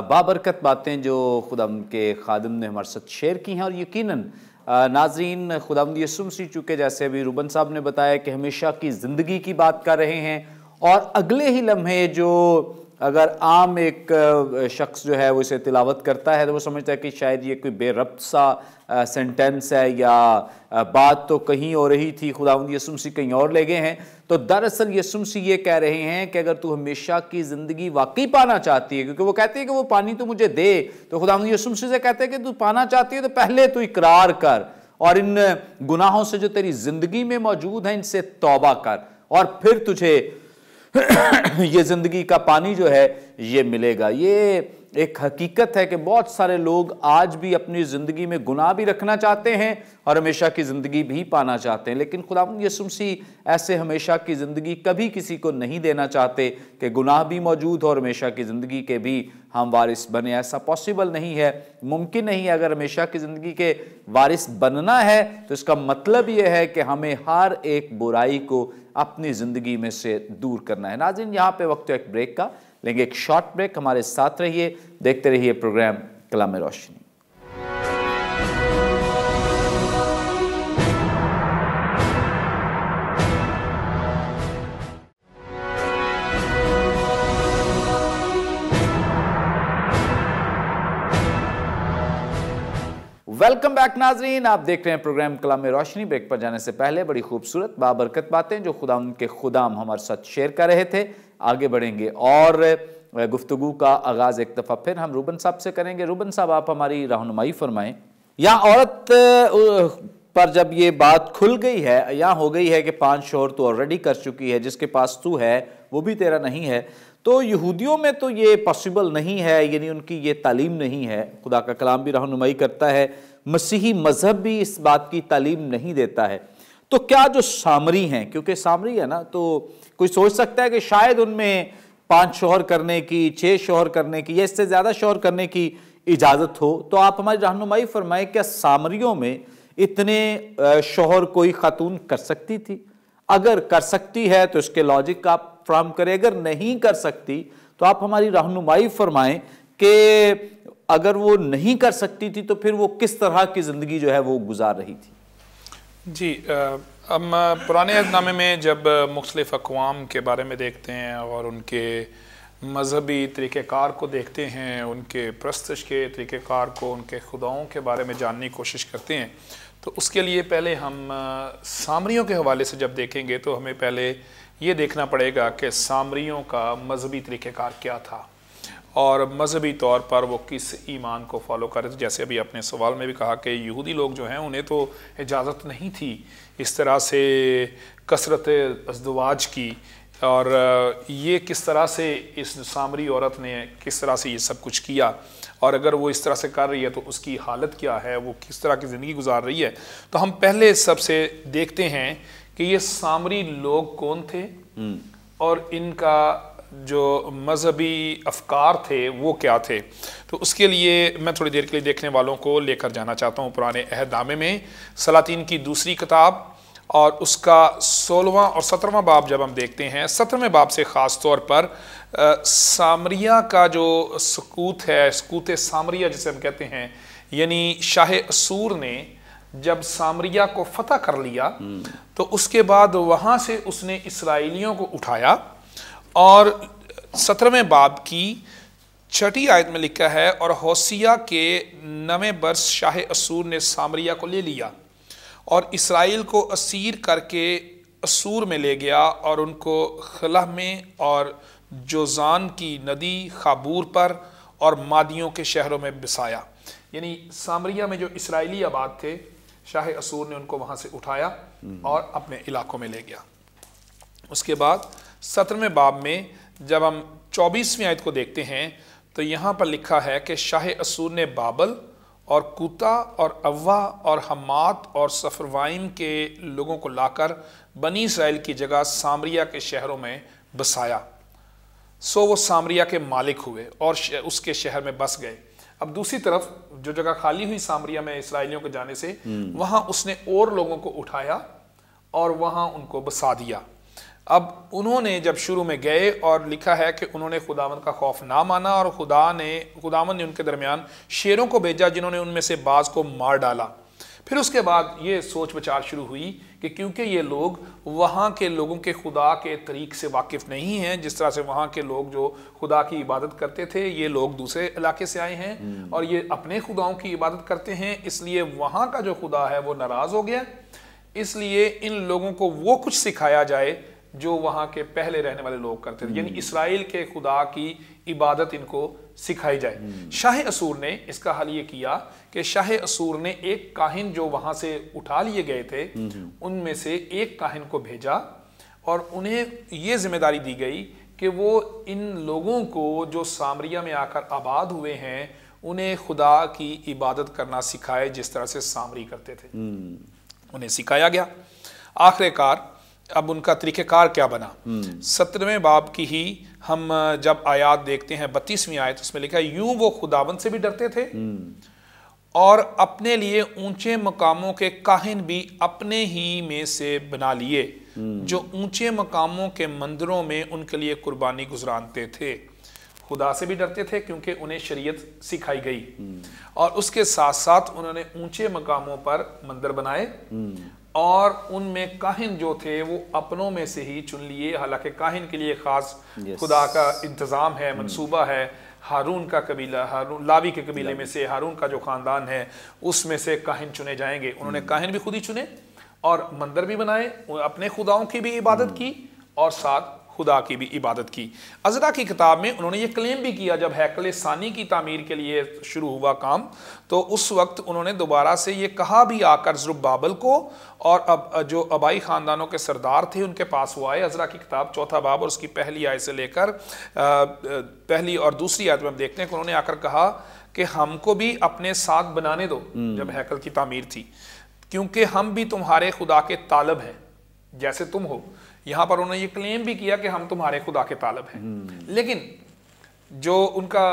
बाबरकत बातें जो खुदम के खादम ने हमारे साथ शेयर की हैं और यकीन नाजरीन खुदाम यसुम सी चुके जैसे अभी रुबन साहब ने बताया कि हमेशा की ज़िंदगी की बात कर रहे हैं और अगले ही लम्हे जो अगर आम एक शख्स जो है वो इसे तिलावत करता है तो वो समझता है कि शायद ये कोई बेरब सा सेंटेंस है या बात तो कहीं और रही थी खुदाउंद यसुमसी कहीं और ले गए हैं तो दरअसल यसुमसी ये कह रहे हैं कि अगर तू हमेशा की ज़िंदगी वाकई पाना चाहती है क्योंकि वो कहती है कि वो पानी तो मुझे दे तो खुदाउंद यसुमसी से कहते हैं कि तू पाना चाहती है तो पहले तू इकरार कर और इन गुनाहों से जो तेरी ज़िंदगी में मौजूद हैं इनसे तोबा कर और फिर तुझे ये ज़िंदगी का पानी जो है ये मिलेगा ये एक हकीकत है कि बहुत सारे लोग आज भी अपनी ज़िंदगी में गुनाह भी रखना चाहते हैं और हमेशा की ज़िंदगी भी पाना चाहते हैं लेकिन खुदा यसुमसी ऐसे हमेशा की ज़िंदगी कभी किसी को नहीं देना चाहते कि गुनाह भी मौजूद हो और हमेशा की ज़िंदगी के भी हम वारिस बने ऐसा पॉसिबल नहीं है मुमकिन नहीं है अगर हमेशा की ज़िंदगी के वारिस बनना है तो इसका मतलब ये है कि हमें हर एक बुराई को अपनी ज़िंदगी में से दूर करना है नाजिन यहाँ पे वक्त एक ब्रेक का लेंगे एक शॉर्ट ब्रेक हमारे साथ रहिए देखते रहिए program Kalam Roshni welcome back नाजरीन आप देख रहे हैं प्रोग्राम कलाम रोशनी ब्रेक पर जाने से पहले बड़ी खूबसूरत बाबरकत बातें जो खुदा उनके खुदाम हमारे साथ शेयर कर रहे थे आगे बढ़ेंगे और गुफ्तु का आगाज़ एक दफ़ा फिर हम रूबन साहब से करेंगे रूबन साहब आप हमारी रहनुमाई फरमाएँ या औरत पर जब ये बात खुल गई है या हो गई है कि पांच शोर तो ऑलरेडी कर चुकी है जिसके पास तू है वो भी तेरा नहीं है तो यहूदियों में तो ये पॉसिबल नहीं है यानी उनकी ये तालीम नहीं है खुदा का कलाम भी रहनुमाई करता है मसीही मज़हब भी इस बात की तालीम नहीं देता है तो क्या जो सामरी हैं क्योंकि सामरी है ना तो कोई सोच सकता है कि शायद उनमें पांच शोहर करने की छः शोहर करने की या इससे ज़्यादा शोहर करने की इजाज़त हो तो आप हमारी रहनुमाई फरमाए क्या सामरियों में इतने शोहर कोई खातून कर सकती थी अगर कर सकती है तो इसके लॉजिक का आप फ्राम करें अगर नहीं कर सकती तो आप हमारी रहनुमाई फरमाएं कि अगर वो नहीं कर सकती थी तो फिर वो किस तरह की ज़िंदगी जो है वो गुजार रही थी जी हम पुराने अहदनामे में जब मुख्तलिफ अकवाम के बारे में देखते हैं और उनके मजहबी तरीक़ार को देखते हैं उनके प्रस्तश के तरीक़ार को उनके खुदाओं के बारे में जानने की कोशिश करते हैं तो उसके लिए पहले हम सामरियों के हवाले से जब देखेंगे तो हमें पहले ये देखना पड़ेगा कि सामरियों का मजहबी तरीक़ार क्या था और मजहबी तौर पर वो किस ईमान को फॉलो रहे थे जैसे अभी अपने सवाल में भी कहा कि यहूदी लोग जो हैं उन्हें तो इजाज़त नहीं थी इस तरह से कसरत अजदवाज की और ये किस तरह से इस सामरी औरत ने किस तरह से ये सब कुछ किया और अगर वो इस तरह से कर रही है तो उसकी हालत क्या है वो किस तरह की ज़िंदगी गुजार रही है तो हम पहले सबसे देखते हैं कि ये सामरी लोग कौन थे हम्म। और इनका जो मजहबी अफकार थे वो क्या थे तो उसके लिए मैं थोड़ी देर के लिए देखने वालों को लेकर जाना चाहता हूँ पुराने अहदामे में सलातीन की दूसरी किताब और उसका सोलवा और सत्रहवा बाब जब हम देखते हैं सत्रहवें बाब से ख़ास तौर पर आ, सामरिया का जो सकूत है सकूत सामरिया जिसे हम कहते हैं यानी शाह असूर ने जब सामरिया को फतह कर लिया हम्म। तो उसके बाद वहाँ से उसने इसराइलियों को उठाया और सत्रहवें बाब की छठी आयत में लिखा है और होसिया के नवे वर्ष शाह असूर ने सामरिया को ले लिया और इसराइल को असीर करके असूर में ले गया और उनको खलह में और जोजान की नदी खाबूर पर और मादियों के शहरों में बिसाया यानी सामरिया में जो इसराइली आबाद थे शाह असूर ने उनको वहाँ से उठाया और अपने इलाकों में ले गया उसके बाद सत्रहवें बाब में जब हम चौबीसवीं आयत को देखते हैं तो यहाँ पर लिखा है कि शाह असूर ने बाबल और कुता और अव्वा और हमात और सफरवाइम के लोगों को लाकर बनी इसराइल की जगह सामरिया के शहरों में बसाया सो वो सामरिया के मालिक हुए और उसके शहर में बस गए अब दूसरी तरफ जो जगह खाली हुई सामरिया में इसराइलियों के जाने से हम्म। वहाँ उसने और लोगों को उठाया और वहाँ उनको बसा दिया अब उन्होंने जब शुरू में गए और लिखा है कि उन्होंने खुदावन का खौफ ना माना और खुदा ने खुदावन ने उनके दरमियान शेरों को भेजा जिन्होंने उनमें से बाज को मार डाला फिर उसके बाद ये सोच विचार शुरू हुई कि क्योंकि ये लोग वहाँ के लोगों के खुदा के तरीक से वाकिफ़ नहीं हैं जिस तरह से वहाँ के लोग जो खुदा की इबादत करते थे ये लोग दूसरे इलाके से आए हैं हम्म। और ये अपने खुदाओं की इबादत करते हैं इसलिए वहाँ का जो खुदा है वो नाराज़ हो गया इसलिए इन लोगों को वो कुछ सिखाया जाए जो वहाँ के पहले रहने वाले लोग करते थे यानी हम्म। इसराइल के खुदा की इबादत इनको सिखाई जाए हम्म। शाह असूर ने इसका हल ये किया कि शाह असूर ने एक काहिन जो वहाँ से उठा लिए गए थे हम्म। उनमें से एक काहिन को भेजा और उन्हें ये जिम्मेदारी दी गई कि वो इन लोगों को जो सामरिया में आकर आबाद हुए हैं उन्हें खुदा की इबादत करना सिखाए जिस तरह से सामरी करते थे उन्हें सिखाया गया आखिरकार अब उनका तरीक़ेकार क्या बना हम्म। सत्रहवें बाब की ही हम जब आयात देखते हैं बत्तीसवीं आयत उसमें लिखा है यूं वो खुदावन से भी डरते थे हम्म। और अपने लिए ऊंचे मकामों के काहिन भी अपने ही में से बना लिए हम्म। जो ऊंचे मकामों के मंदिरों में उनके लिए कुर्बानी गुजरानते थे खुदा से भी डरते थे क्योंकि उन्हें शरीयत सिखाई गई और उसके साथ साथ उन्होंने ऊंचे मकामों पर मंदिर बनाए और उनमें काहिन जो थे वो अपनों में से ही चुन लिए हालांकि काहिन के लिए ख़ास खुदा का इंतज़ाम है मनसूबा है हारून का कबीला हारून लावी के कबीले में से हारून का जो ख़ानदान है उसमें से काहिन चुने जाएंगे उन्होंने hmm. काहिन भी खुद ही चुने और मंदिर भी बनाए अपने खुदाओं की भी इबादत hmm. की और साथ खुदा की भी इबादत की अजरा की किताब में उन्होंने ये क्लेम भी किया जब हैकल सानी की तामीर के लिए शुरू हुआ काम तो उस वक्त उन्होंने दोबारा से ये कहा भी आकर बाबल को और अब जो आबाई ख़ानदानों के सरदार थे उनके पास वो आए अजरा की किताब चौथा बाब और उसकी पहली आय से लेकर पहली और दूसरी आयत में हम देखते हैं कि उन्होंने आकर कहा कि हमको भी अपने साथ बनाने दो हम्म। जब हैकल की तामीर थी क्योंकि हम भी तुम्हारे खुदा के तालब हैं जैसे तुम हो यहाँ पर उन्होंने ये क्लेम भी किया कि हम तुम्हारे खुदा के तालब हैं लेकिन जो उनका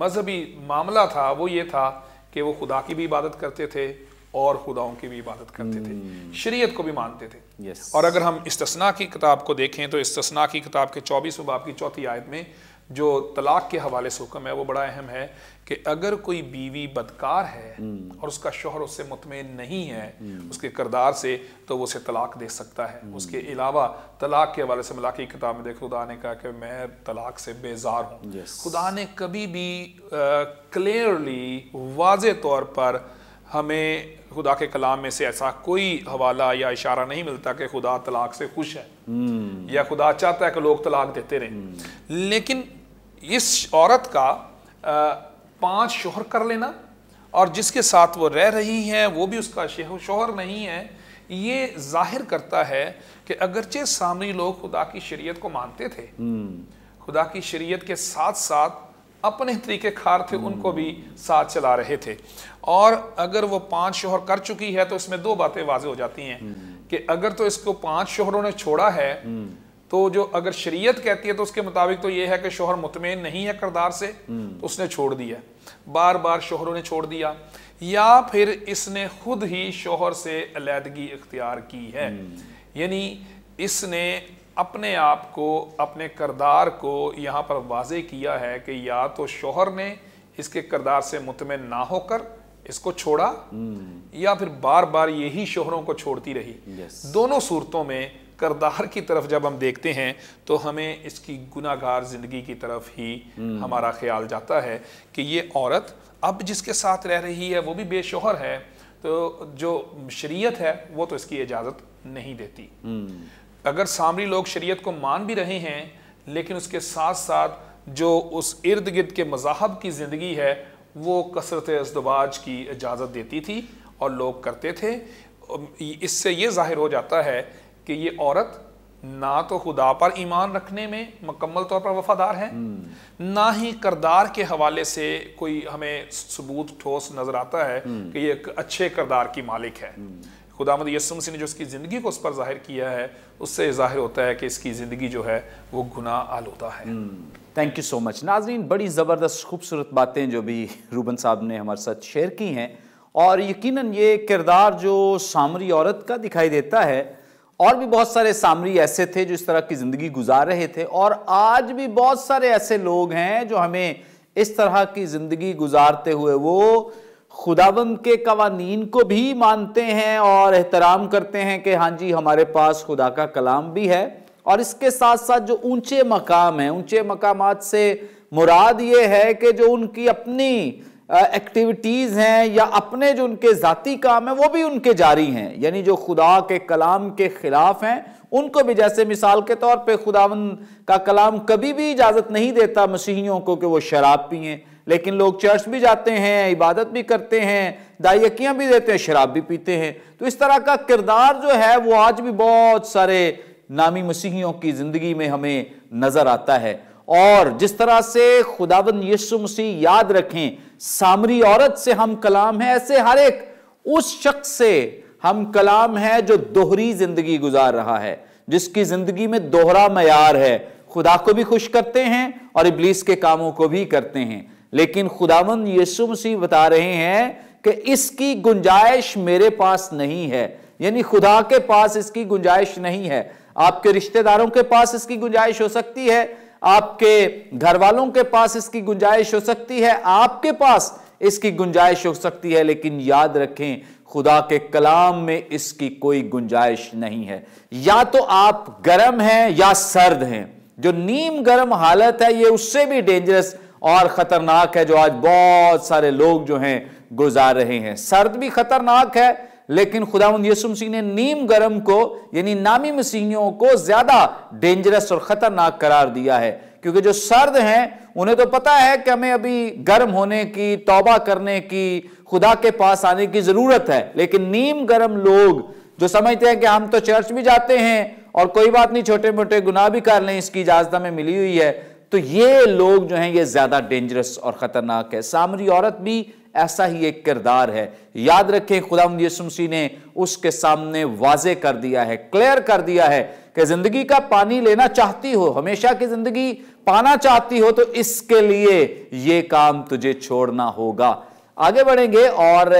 मजहबी मामला था वो ये था कि वो खुदा की भी इबादत करते थे और खुदाओं की भी इबादत करते थे hmm. शरीयत को भी मानते थे और अगर हम इस तस्ना की किताब को देखें तो इस तस्ना की किताब के चौबीस बाब की चौथी आयत में जो तलाक के हवाले से हुक्म है वो बड़ा अहम है कि अगर कोई बीवी बदकार है हम्म। और उसका शोहर उससे मुतमिन नहीं है उसके करदार से तो वो उसे तलाक दे सकता है हम्म। उसके अलावा तलाक के हवाले से की किताब में देख खुदा ने कहा कि मैं तलाक से बेजार हूँ खुदा ने कभी भी क्लियरली वाज तौर पर हमें खुदा के कलाम में से ऐसा कोई हवाला या इशारा नहीं मिलता कि खुदा तलाक से खुश है हम्म। या खुदा चाहता है कि लोग तलाक देते रहें लेकिन इस औरत का पांच शोहर कर लेना और जिसके साथ वो रह रही हैं वो भी उसका शोहर नहीं है ये जाहिर करता है कि अगरचे सामरी लोग खुदा की शरीयत को मानते थे हम्म। खुदा की शरीयत के साथ साथ अपने तरीके खार थे हम्म। उनको भी साथ चला रहे थे और अगर वो पांच शोहर कर चुकी है तो इसमें दो बातें वाजे हो जाती हैं हम्म। कि अगर तो इसको पांच शोहरों ने छोड़ा है तो जो अगर शरीयत कहती है तो उसके मुताबिक तो ये है कि शोहर मुतमिन नहीं है करदार से हम्म। तो उसने छोड़ दिया बार बार शोहरों ने छोड़ दिया या फिर इसने खुद ही शोहर से अलीहदगी इख्तियार की है हम्म। यानी इसने अपने आप को अपने करदार को यहाँ पर वाजे किया है कि या तो शोहर ने इसके करदार से मुतमिन ना होकर इसको छोड़ा हम्म। या फिर बार बार यही शोहरों को छोड़ती रही दोनों सूरतों में करदार की तरफ जब हम देखते हैं तो हमें इसकी गुनागार ज़िंदगी की तरफ ही हम्म। हमारा ख्याल जाता है कि ये औरत अब जिसके साथ रह रही है वो भी बेशोहर है तो जो शरीयत है वो तो इसकी इजाज़त नहीं देती हम्म। अगर सामरी लोग शरीयत को मान भी रहे हैं लेकिन उसके साथ साथ जो उस इर्द गिर्द के मजाहब की ज़िंदगी है वो कसरत अजदवाज की इजाज़त देती थी और लोग करते थे इससे ये जाहिर हो जाता है कि ये औरत ना तो खुदा पर ईमान रखने में मकम्मल तौर पर वफादार है हम्म। ना ही करदार के हवाले से कोई हमें सबूत ठोस नजर आता है हम्म। कि ये एक अच्छे करदार की मालिक है हम्म। मद यसुम ने जो उसकी ज़िंदगी को उस पर ज़ाहिर किया है उससे जाहिर होता है कि इसकी ज़िंदगी जो है वो गुना आलूदा है थैंक यू सो मच नाजरीन बड़ी ज़बरदस्त खूबसूरत बातें जो भी रूबन साहब ने हमारे साथ शेयर की हैं और यकीनन ये किरदार जो सामरी औरत का दिखाई देता है और भी बहुत सारे सामरी ऐसे थे जो इस तरह की ज़िंदगी गुजार रहे थे और आज भी बहुत सारे ऐसे लोग हैं जो हमें इस तरह की ज़िंदगी गुजारते हुए वो खुदाबंद के कवानीन को भी मानते हैं और एहतराम करते हैं कि हाँ जी हमारे पास खुदा का कलाम भी है और इसके साथ साथ जो ऊंचे मकाम हैं ऊंचे मकाम से मुराद ये है कि जो उनकी अपनी एक्टिविटीज़ हैं या अपने जो उनके ज़ाती काम हैं वो भी उनके जारी हैं यानी जो खुदा के कलाम के ख़िलाफ़ हैं उनको भी जैसे मिसाल के तौर पे खुदावन का कलाम कभी भी इजाज़त नहीं देता मसीहियों को कि वो शराब पिए लेकिन लोग चर्च भी जाते हैं इबादत भी करते हैं दायकियाँ भी देते हैं शराब भी पीते हैं तो इस तरह का किरदार जो है वो आज भी बहुत सारे नामी मसीहियों की ज़िंदगी में हमें नज़र आता है और जिस तरह से खुदाबंद यीशु मसीह याद रखें सामरी औरत से हम कलाम है ऐसे हर एक उस शख्स से हम कलाम है जो दोहरी जिंदगी गुजार रहा है जिसकी जिंदगी में दोहरा मैार है खुदा को भी खुश करते हैं और इबलीस के कामों को भी करते हैं लेकिन खुदावन यीशु मसीह बता रहे हैं कि इसकी गुंजाइश मेरे पास नहीं है यानी खुदा के पास इसकी गुंजाइश नहीं है आपके रिश्तेदारों के पास इसकी गुंजाइश हो सकती है आपके घर वालों के पास इसकी गुंजाइश हो सकती है आपके पास इसकी गुंजाइश हो सकती है लेकिन याद रखें खुदा के कलाम में इसकी कोई गुंजाइश नहीं है या तो आप गर्म हैं या सर्द हैं जो नीम गर्म हालत है ये उससे भी डेंजरस और खतरनाक है जो आज बहुत सारे लोग जो हैं गुजार रहे हैं सर्द भी खतरनाक है लेकिन खुदा यसु मसीह ने नीम गरम को यानी नामी मसीहियों को ज्यादा डेंजरस और खतरनाक करार दिया है क्योंकि जो सर्द हैं उन्हें तो पता है कि हमें अभी गर्म होने की तौबा करने की खुदा के पास आने की जरूरत है लेकिन नीम गर्म लोग जो समझते हैं कि हम तो चर्च भी जाते हैं और कोई बात नहीं छोटे मोटे गुनाह भी कर लें इसकी इजाजत हमें मिली हुई है तो ये लोग जो हैं ये ज्यादा डेंजरस और खतरनाक है सामरी औरत भी ऐसा ही एक किरदार है याद रखें खुदा यसुमसी ने उसके सामने वाजे कर दिया है क्लियर कर दिया है कि जिंदगी का पानी लेना चाहती हो हमेशा की जिंदगी पाना चाहती हो तो इसके लिए ये काम तुझे छोड़ना होगा आगे बढ़ेंगे और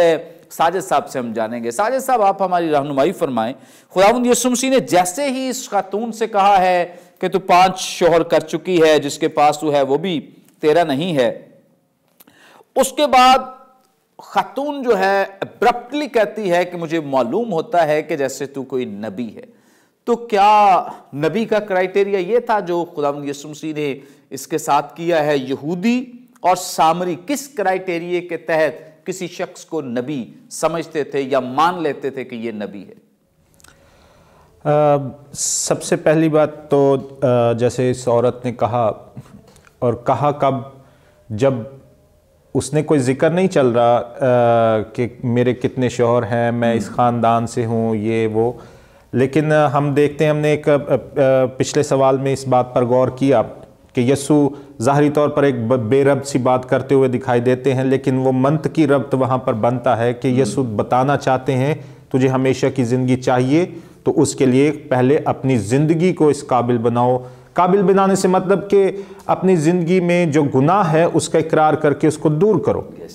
साजिद साहब से हम जानेंगे साजिद साहब आप हमारी रहनुमाई फरमाएं खुदाउन यसुमसी ने जैसे ही इस खातून से कहा है कि तू पांच शोहर कर चुकी है जिसके पास तू है वो भी तेरा नहीं है उसके बाद खातून जो है अब्रप्टली कहती है कि मुझे मालूम होता है कि जैसे तू कोई नबी है तो क्या नबी का क्राइटेरिया ये था जो खुदा यसुमसी ने इसके साथ किया है यहूदी और सामरी किस क्राइटेरिए के तहत किसी शख्स को नबी समझते थे या मान लेते थे कि ये नबी है आ, सबसे पहली बात तो आ, जैसे इस औरत ने कहा और कहा कब जब उसने कोई जिक्र नहीं चल रहा कि मेरे कितने शोहर हैं मैं इस हम्म। ख़ानदान से हूँ ये वो लेकिन हम देखते हैं हमने एक पिछले सवाल में इस बात पर गौर किया कि यसु ज़ाहरी तौर पर एक बेरब सी बात करते हुए दिखाई देते हैं लेकिन वो मंत की रब्त वहाँ पर बनता है कि हम्म। यसु बताना चाहते हैं तुझे हमेशा की ज़िंदगी चाहिए तो उसके लिए पहले अपनी ज़िंदगी को इस काबिल बनाओ काबिल बनाने से मतलब कि अपनी ज़िंदगी में जो गुनाह है उसका इकरार करके उसको दूर करो yes.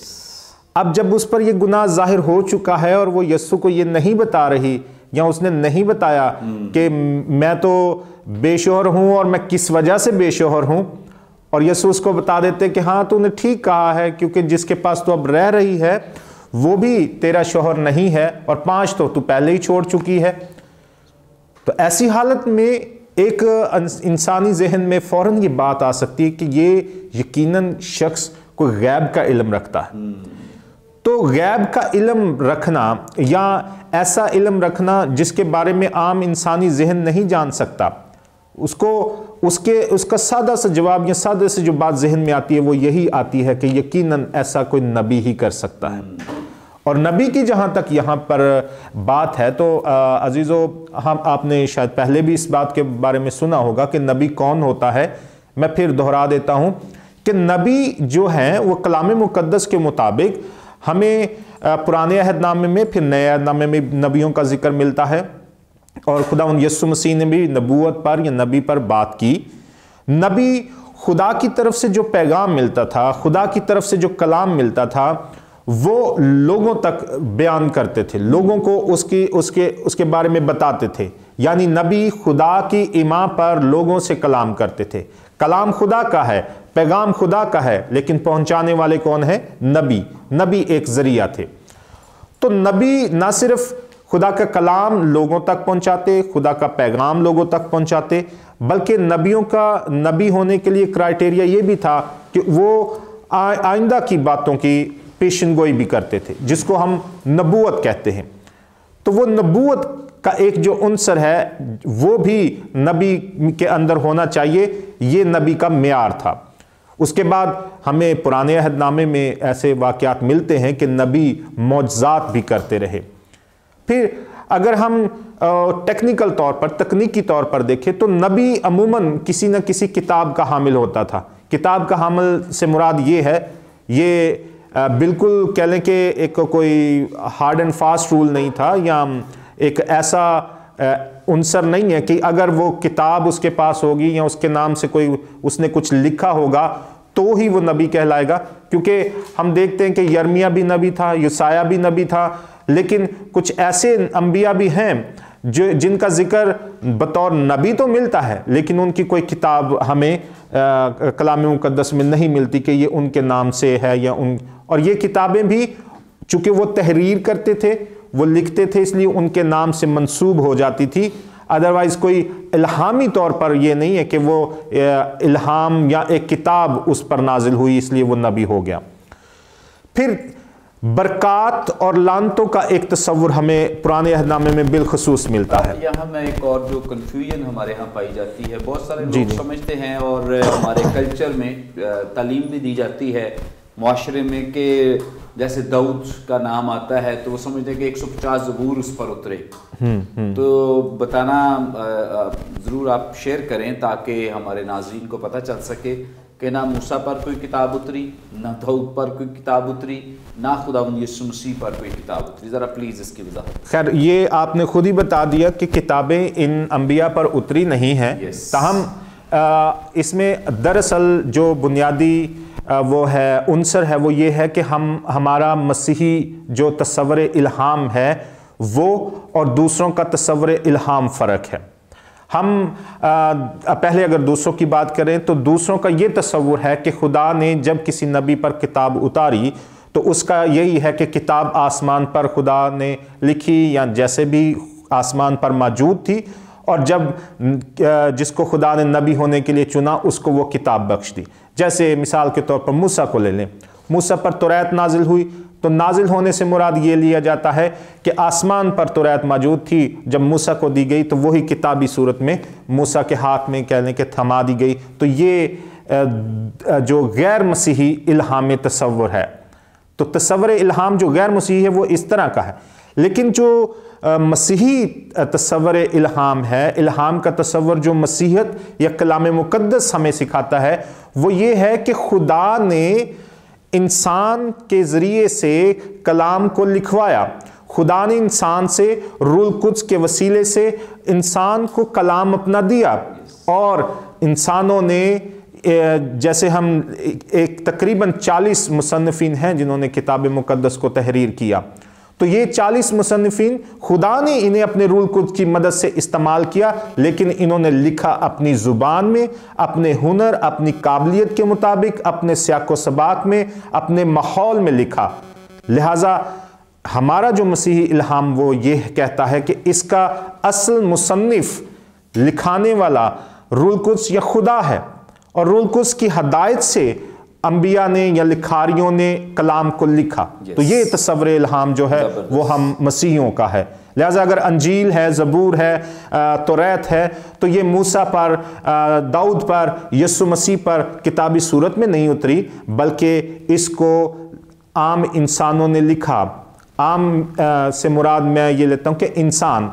अब जब उस पर यह गुनाह जाहिर हो चुका है और वो यस्सु को ये नहीं बता रही या उसने नहीं बताया hmm. कि मैं तो बेशोहर हूँ और मैं किस वजह से बेशोहर हूँ और यसु उसको बता देते कि हाँ तूने ठीक कहा है क्योंकि जिसके पास तो अब रह रही है वो भी तेरा शोहर नहीं है और पांच तो तू पहले ही छोड़ चुकी है तो ऐसी हालत में एक इंसानी जहन में फ़ौर ये बात आ सकती है कि ये यकीनन शख्स कोई गैब का इलम रखता है तो गैब का इलम रखना या ऐसा इलम रखना जिसके बारे में आम इंसानी जहन नहीं जान सकता उसको उसके उसका सादा सा जवाब या सादे से जो बात जहन में आती है वो यही आती है कि यकीनन ऐसा कोई नबी ही कर सकता है और नबी की जहाँ तक यहाँ पर बात है तो अजीज़ो हम आपने शायद पहले भी इस बात के बारे में सुना होगा कि नबी कौन होता है मैं फिर दोहरा देता हूँ कि नबी जो हैं वो कलाम मुकदस के मुताबिक हमें पुराने अहदनामे में फिर नए अहदनामे में नबियों का जिक्र मिलता है और खुदा उन यसु मसीह ने भी नबूत पर या नबी पर बात की नबी खुदा की तरफ से जो पैगाम मिलता था खुदा की तरफ से जो कलाम मिलता था वो लोगों तक बयान करते थे लोगों को उसकी उसके उसके बारे में बताते थे यानी नबी खुदा की इमा पर लोगों से कलाम करते थे कलाम खुदा का है पैगाम खुदा का है लेकिन पहुंचाने वाले कौन है नबी नबी एक ज़रिया थे तो नबी ना सिर्फ खुदा का कलाम लोगों तक पहुंचाते खुदा का पैगाम लोगों तक पहुंचाते बल्कि नबियों का नबी होने के लिए क्राइटेरिया ये भी था कि वो आइंदा की बातों की पेशन गोई भी करते थे जिसको हम नबूत कहते हैं तो वो नबूत का एक जो अनसर है वो भी नबी के अंदर होना चाहिए ये नबी का मैार था उसके बाद हमें पुराने अहदनामे में ऐसे वाक़ात मिलते हैं कि नबी मुआजात भी करते रहे फिर अगर हम टेक्निकल तौर पर तकनीकी तौर पर देखें तो नबी अमूमन किसी न किसी किताब का हामिल होता था किताब का हामिल से मुराद ये है ये बिल्कुल कह लें कि एक कोई हार्ड एंड फास्ट रूल नहीं था या एक ऐसा उनसर नहीं है कि अगर वो किताब उसके पास होगी या उसके नाम से कोई उसने कुछ लिखा होगा तो ही वो नबी कहलाएगा क्योंकि हम देखते हैं कि यर्मिया भी नबी था युसाया भी नबी था लेकिन कुछ ऐसे अम्बिया भी हैं जो जिनका जिक्र बतौर नबी तो मिलता है लेकिन उनकी कोई किताब हमें कलाम मुकदस में नहीं मिलती कि ये उनके नाम से है या उन और ये किताबें भी चूंकि वो तहरीर करते थे वो लिखते थे इसलिए उनके नाम से मंसूब हो जाती थी अदरवाइज़ कोई इल्हामी तौर पर यह नहीं है कि वो इल्हाम या एक किताब उस पर नाजिल हुई इसलिए वो नबी हो गया फिर बरक़ात और लानतों का एक तस्वुर हमें पुराने अहदनामे में बिलखसूस मिलता है यहाँ में एक और जो कन्फ्यूजन हमारे यहाँ पाई जाती है बहुत सारे लोग समझते हैं और हमारे कल्चर में तालीम भी दी जाती है माशरे में के जैसे दाऊद का नाम आता है तो वो समझते हैं कि 150 जबूर उस पर उतरे हम्म, हम्म। तो बताना ज़रूर आप शेयर करें ताकि हमारे नाजरन को पता चल सके कि ना मूसा पर कोई किताब उतरी ना दाऊद पर कोई किताब उतरी ना खुदा यसु मसीह पर कोई किताब उतरी ज़रा प्लीज़ इसकी वजह खैर ये आपने खुद ही बता दिया कि किताबें इन अम्बिया पर उतरी नहीं हैं तहम इसमें दरअसल जो बुनियादी वो है अनसर है वो ये है कि हम हमारा मसीही जो तस्वर इल्हाम है वो और दूसरों का तस्वर इल्हाम फ़र्क है हम आ, पहले अगर दूसरों की बात करें तो दूसरों का ये तस्वुर है कि खुदा ने जब किसी नबी पर किताब उतारी तो उसका यही है कि किताब आसमान पर खुदा ने लिखी या जैसे भी आसमान पर मौजूद थी और जब जिसको खुदा ने नबी होने के लिए चुना उसको वो किताब बख्श दी जैसे मिसाल के तौर पर मूसा को ले लें मूसा पर तुरैत नाजिल हुई तो नाजिल होने से मुराद ये लिया जाता है कि आसमान पर तुरैत मौजूद थी जब मूसा को दी गई तो वही किताबी सूरत में मूसा के हाथ में कहने के थमा दी गई तो ये जो गैर मसीही इल्हाम तस्वुर है तो तस्वर इल्हाम जो गैर मसीही है वो इस तरह का है लेकिन जो मसीही तस्वर इल्हाम है इल्हाम का तस्वर जो मसीहत या कलाम मुकदस हमें सिखाता है वो ये है कि खुदा ने इंसान के ज़रिए से कलाम को लिखवाया खुदा ने इंसान से रुल कुछ के वसीले से इंसान को कलाम अपना दिया और इंसानों ने जैसे हम एक तकरीबन 40 मुसनफिन हैं जिन्होंने किताब मुकदस को तहरीर किया तो ये 40 मुसनफिन खुदा ने इन्हें अपने रूल कुद की मदद से इस्तेमाल किया लेकिन इन्होंने लिखा अपनी ज़ुबान में अपने हुनर अपनी काबिलियत के मुताबिक अपने सियाको सबाक में अपने माहौल में लिखा लिहाजा हमारा जो मसीही इल्हाम वो ये कहता है कि इसका असल मुसनफ़ लिखाने वाला रूल कुछ या खुदा है और रूल की हदायत से अम्बिया ने या लिखारियों ने कलाम को लिखा तो ये तस्वर इल्हाम जो है वो हम मसीहों का है लिहाजा अगर अंजील है ज़बूर है तोरेत है तो ये मूसा पर दाऊद पर यसु मसीह पर किताबी सूरत में नहीं उतरी बल्कि इसको आम इंसानों ने लिखा आम से मुराद मैं ये लेता हूँ कि इंसान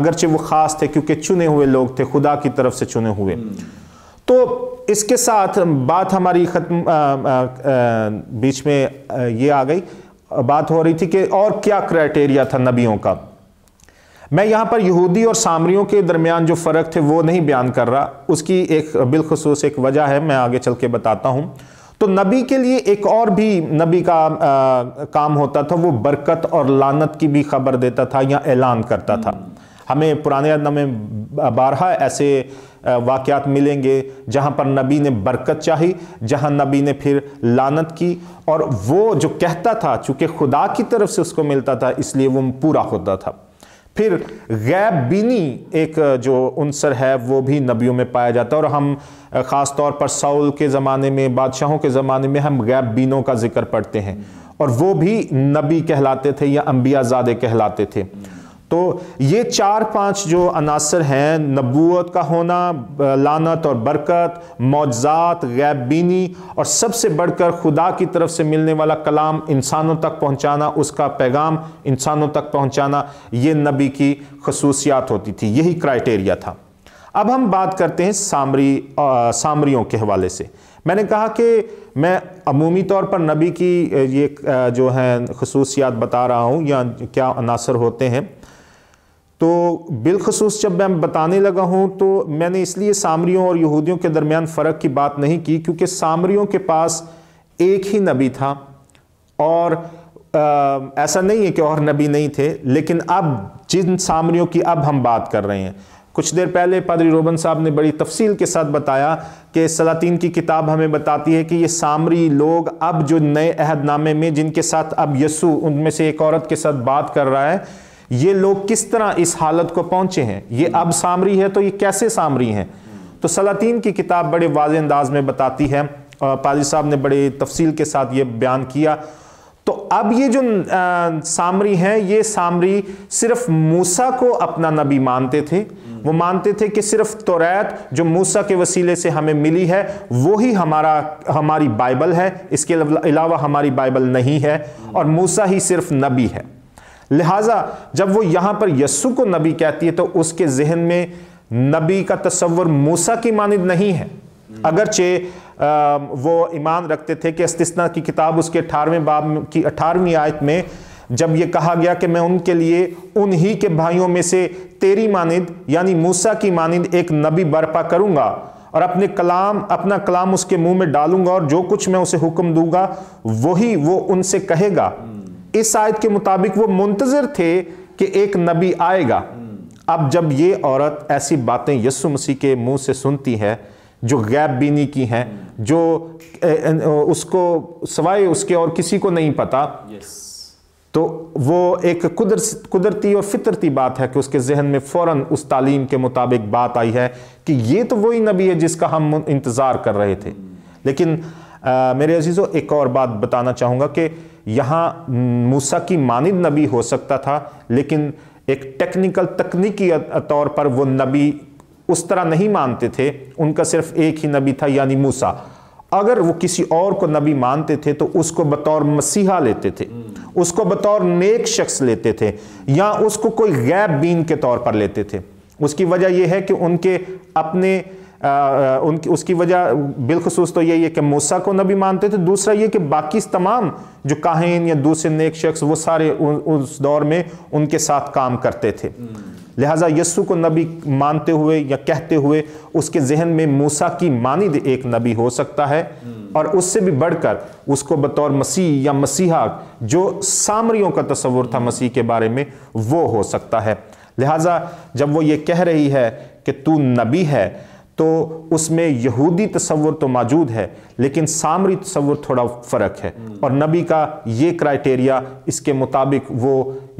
अगरचे वो ख़ास थे क्योंकि चुने हुए लोग थे खुदा की तरफ से चुने हुए हम्म। तो इसके साथ बात हमारी खत्म बीच में ये आ गई बात हो रही थी कि और क्या क्राइटेरिया था नबियों का मैं यहाँ पर यहूदी और सामरियों के दरमियान जो फ़र्क थे वो नहीं बयान कर रहा उसकी एक बिलखसूस एक वजह है मैं आगे चल के बताता हूँ तो नबी के लिए एक और भी नबी का आ, काम होता था वो बरकत और लानत की भी खबर देता था या ऐलान करता था हम्म। हमें पुराने में बारह ऐसे वाक़ात मिलेंगे जहाँ पर नबी ने बरकत चाही जहाँ नबी ने फिर लानत की और वो जो कहता था चूँकि खुदा की तरफ से उसको मिलता था इसलिए वो पूरा होता था फिर गैब बीनी एक जो अनसर है वो भी नबियों में पाया जाता है और हम ख़ास तौर पर सऊल के ज़माने में बादशाहों के ज़माने में हम गैब बीनों का जिक्र पढ़ते हैं और वो भी नबी कहलाते थे या अम्बियाजादे कहलाते थे तो ये चार पांच जो अनासर हैं नबूत का होना लानत और बरकत मौजात गैबीनी और सबसे बढ़कर खुदा की तरफ से मिलने वाला कलाम इंसानों तक पहुंचाना उसका पैगाम इंसानों तक पहुंचाना ये नबी की खसूसियात होती थी यही क्राइटेरिया था अब हम बात करते हैं सामरी आ, सामरियों के हवाले से मैंने कहा कि मैं अमूमी तौर पर नबी की ये जो है खसूसियात बता रहा हूँ या क्या अनासर होते हैं तो बिलखसूस जब मैं बताने लगा हूँ तो मैंने इसलिए सामरियों और यहूदियों के दरमियान फ़र्क की बात नहीं की क्योंकि सामरियों के पास एक ही नबी था और आ, ऐसा नहीं है कि और नबी नहीं थे लेकिन अब जिन सामरियों की अब हम बात कर रहे हैं कुछ देर पहले पादरी रोबन साहब ने बड़ी तफसील के साथ बताया कि सलातीन की किताब हमें बताती है कि ये सामरी लोग अब जो नए अहदनामे में जिनके साथ अब यसु उनमें से एक औरत के साथ बात कर रहा है ये लोग किस तरह इस हालत को पहुंचे हैं ये अब सामरी है तो ये कैसे सामरी हैं तो सलातीन की किताब बड़े वाज अंदाज में बताती है पाजी साहब ने बड़े तफसील के साथ ये बयान किया तो अब ये जो आ, सामरी हैं ये सामरी सिर्फ मूसा को अपना नबी मानते थे वो मानते थे कि सिर्फ तोरैत जो मूसा के वसीले से हमें मिली है वो ही हमारा हमारी बाइबल है इसके अलावा हमारी बाइबल नहीं है और मूसा ही सिर्फ नबी है लिहाजा जब वो यहां पर यस्सु को नबी कहती है तो उसके जहन में नबी का तस्वर मूसा की मानद नहीं है अगरचे वो ईमान रखते थे कि अस्तना की किताब उसके अठारहवें बाब की अठारहवीं आयत में जब ये कहा गया कि मैं उनके लिए उन्हीं के भाइयों में से तेरी मानद यानी मूसा की मानद एक नबी बर्पा करूंगा और अपने कलाम अपना कलाम उसके मुंह में डालूंगा और जो कुछ मैं उसे हुक्म दूंगा वही वो उनसे कहेगा इस आयत के मुताबिक वो मुंतजर थे कि एक नबी आएगा अब जब ये औरत ऐसी बातें यस्सु मसीह के मुंह से सुनती है जो गैप बीनी की हैं जो उसको सवाए उसके और किसी को नहीं पता तो वो एक कुदर कुदरती और फितरती बात है कि उसके जहन में फ़ौर उस तालीम के मुताबिक बात आई है कि ये तो वही नबी है जिसका हम इंतज़ार कर रहे थे लेकिन आ, मेरे अजीज़ों एक और बात बताना चाहूँगा कि यहाँ मूसा की मानद नबी हो सकता था लेकिन एक टेक्निकल तकनीकी तौर पर वो नबी उस तरह नहीं मानते थे उनका सिर्फ एक ही नबी था यानी मूसा अगर वो किसी और को नबी मानते थे तो उसको बतौर मसीहा लेते थे उसको बतौर नेक शख्स लेते थे या उसको कोई गैब बीन के तौर पर लेते थे उसकी वजह यह है कि उनके अपने उनकी उसकी वजह बिलखसूस तो यही है कि मूसा को नबी मानते थे दूसरा ये कि बाकी तमाम जो काहिन या दूसरे नेक शख्स वो सारे उ, उस दौर में उनके साथ काम करते थे लिहाजा यस्सु को नबी मानते हुए या कहते हुए उसके जहन में मूसा की मानद एक नबी हो सकता है और उससे भी बढ़कर उसको बतौर मसीह या मसीहा जो सामरियों का तस्वुर था मसीह के बारे में वो हो सकता है लिहाजा जब वो ये कह रही है कि तू नबी है तो उसमें यहूदी तस्वुर तो मौजूद है लेकिन सामरी तस्वुर थोड़ा फ़र्क है और नबी का ये क्राइटेरिया इसके मुताबिक वो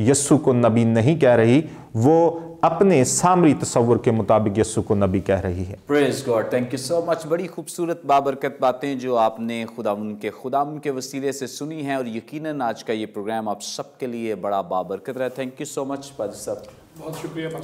यस्सु को नबी नहीं कह रही वो अपने सामरी तस्वुर के मुताबिक यस्सु को नबी कह रही है God thank you so much बड़ी खूबसूरत बाबरकत बातें जो आपने खुदा उनके खुदा उनके वसीले से सुनी हैं और यकीन आज का ये प्रोग्राम आप सबके लिए बड़ा बाबरकत रहा थैंक यू सो मच पाजी साहब बहुत शुक्रिया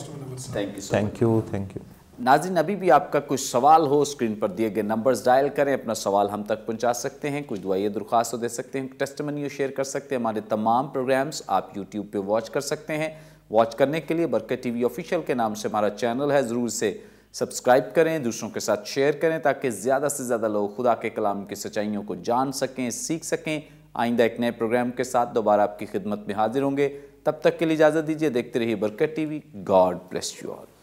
thank you thank you thank you नाजिन अभी भी आपका कोई सवाल हो स्क्रीन पर दिए गए नंबर्स डायल करें अपना सवाल हम तक पहुंचा सकते हैं कुछ दुआई दरख्वास्त दे सकते हैं टेस्टमनियो शेयर कर सकते हैं हमारे तमाम प्रोग्राम्स आप यूट्यूब पे वॉच कर सकते हैं वॉच करने के लिए बरकत टीवी ऑफिशियल के नाम से हमारा चैनल है ज़रूर से सब्सक्राइब करें दूसरों के साथ शेयर करें ताकि ज़्यादा से ज़्यादा लोग खुदा के कलाम की सच्चाइयों को जान सकें सीख सकें आइंदा एक नए प्रोग्राम के साथ दोबारा आपकी खिदमत में हाजिर होंगे तब तक के लिए इजाज़त दीजिए देखते रहिए बरकत टी गॉड ब्लेस यू ऑल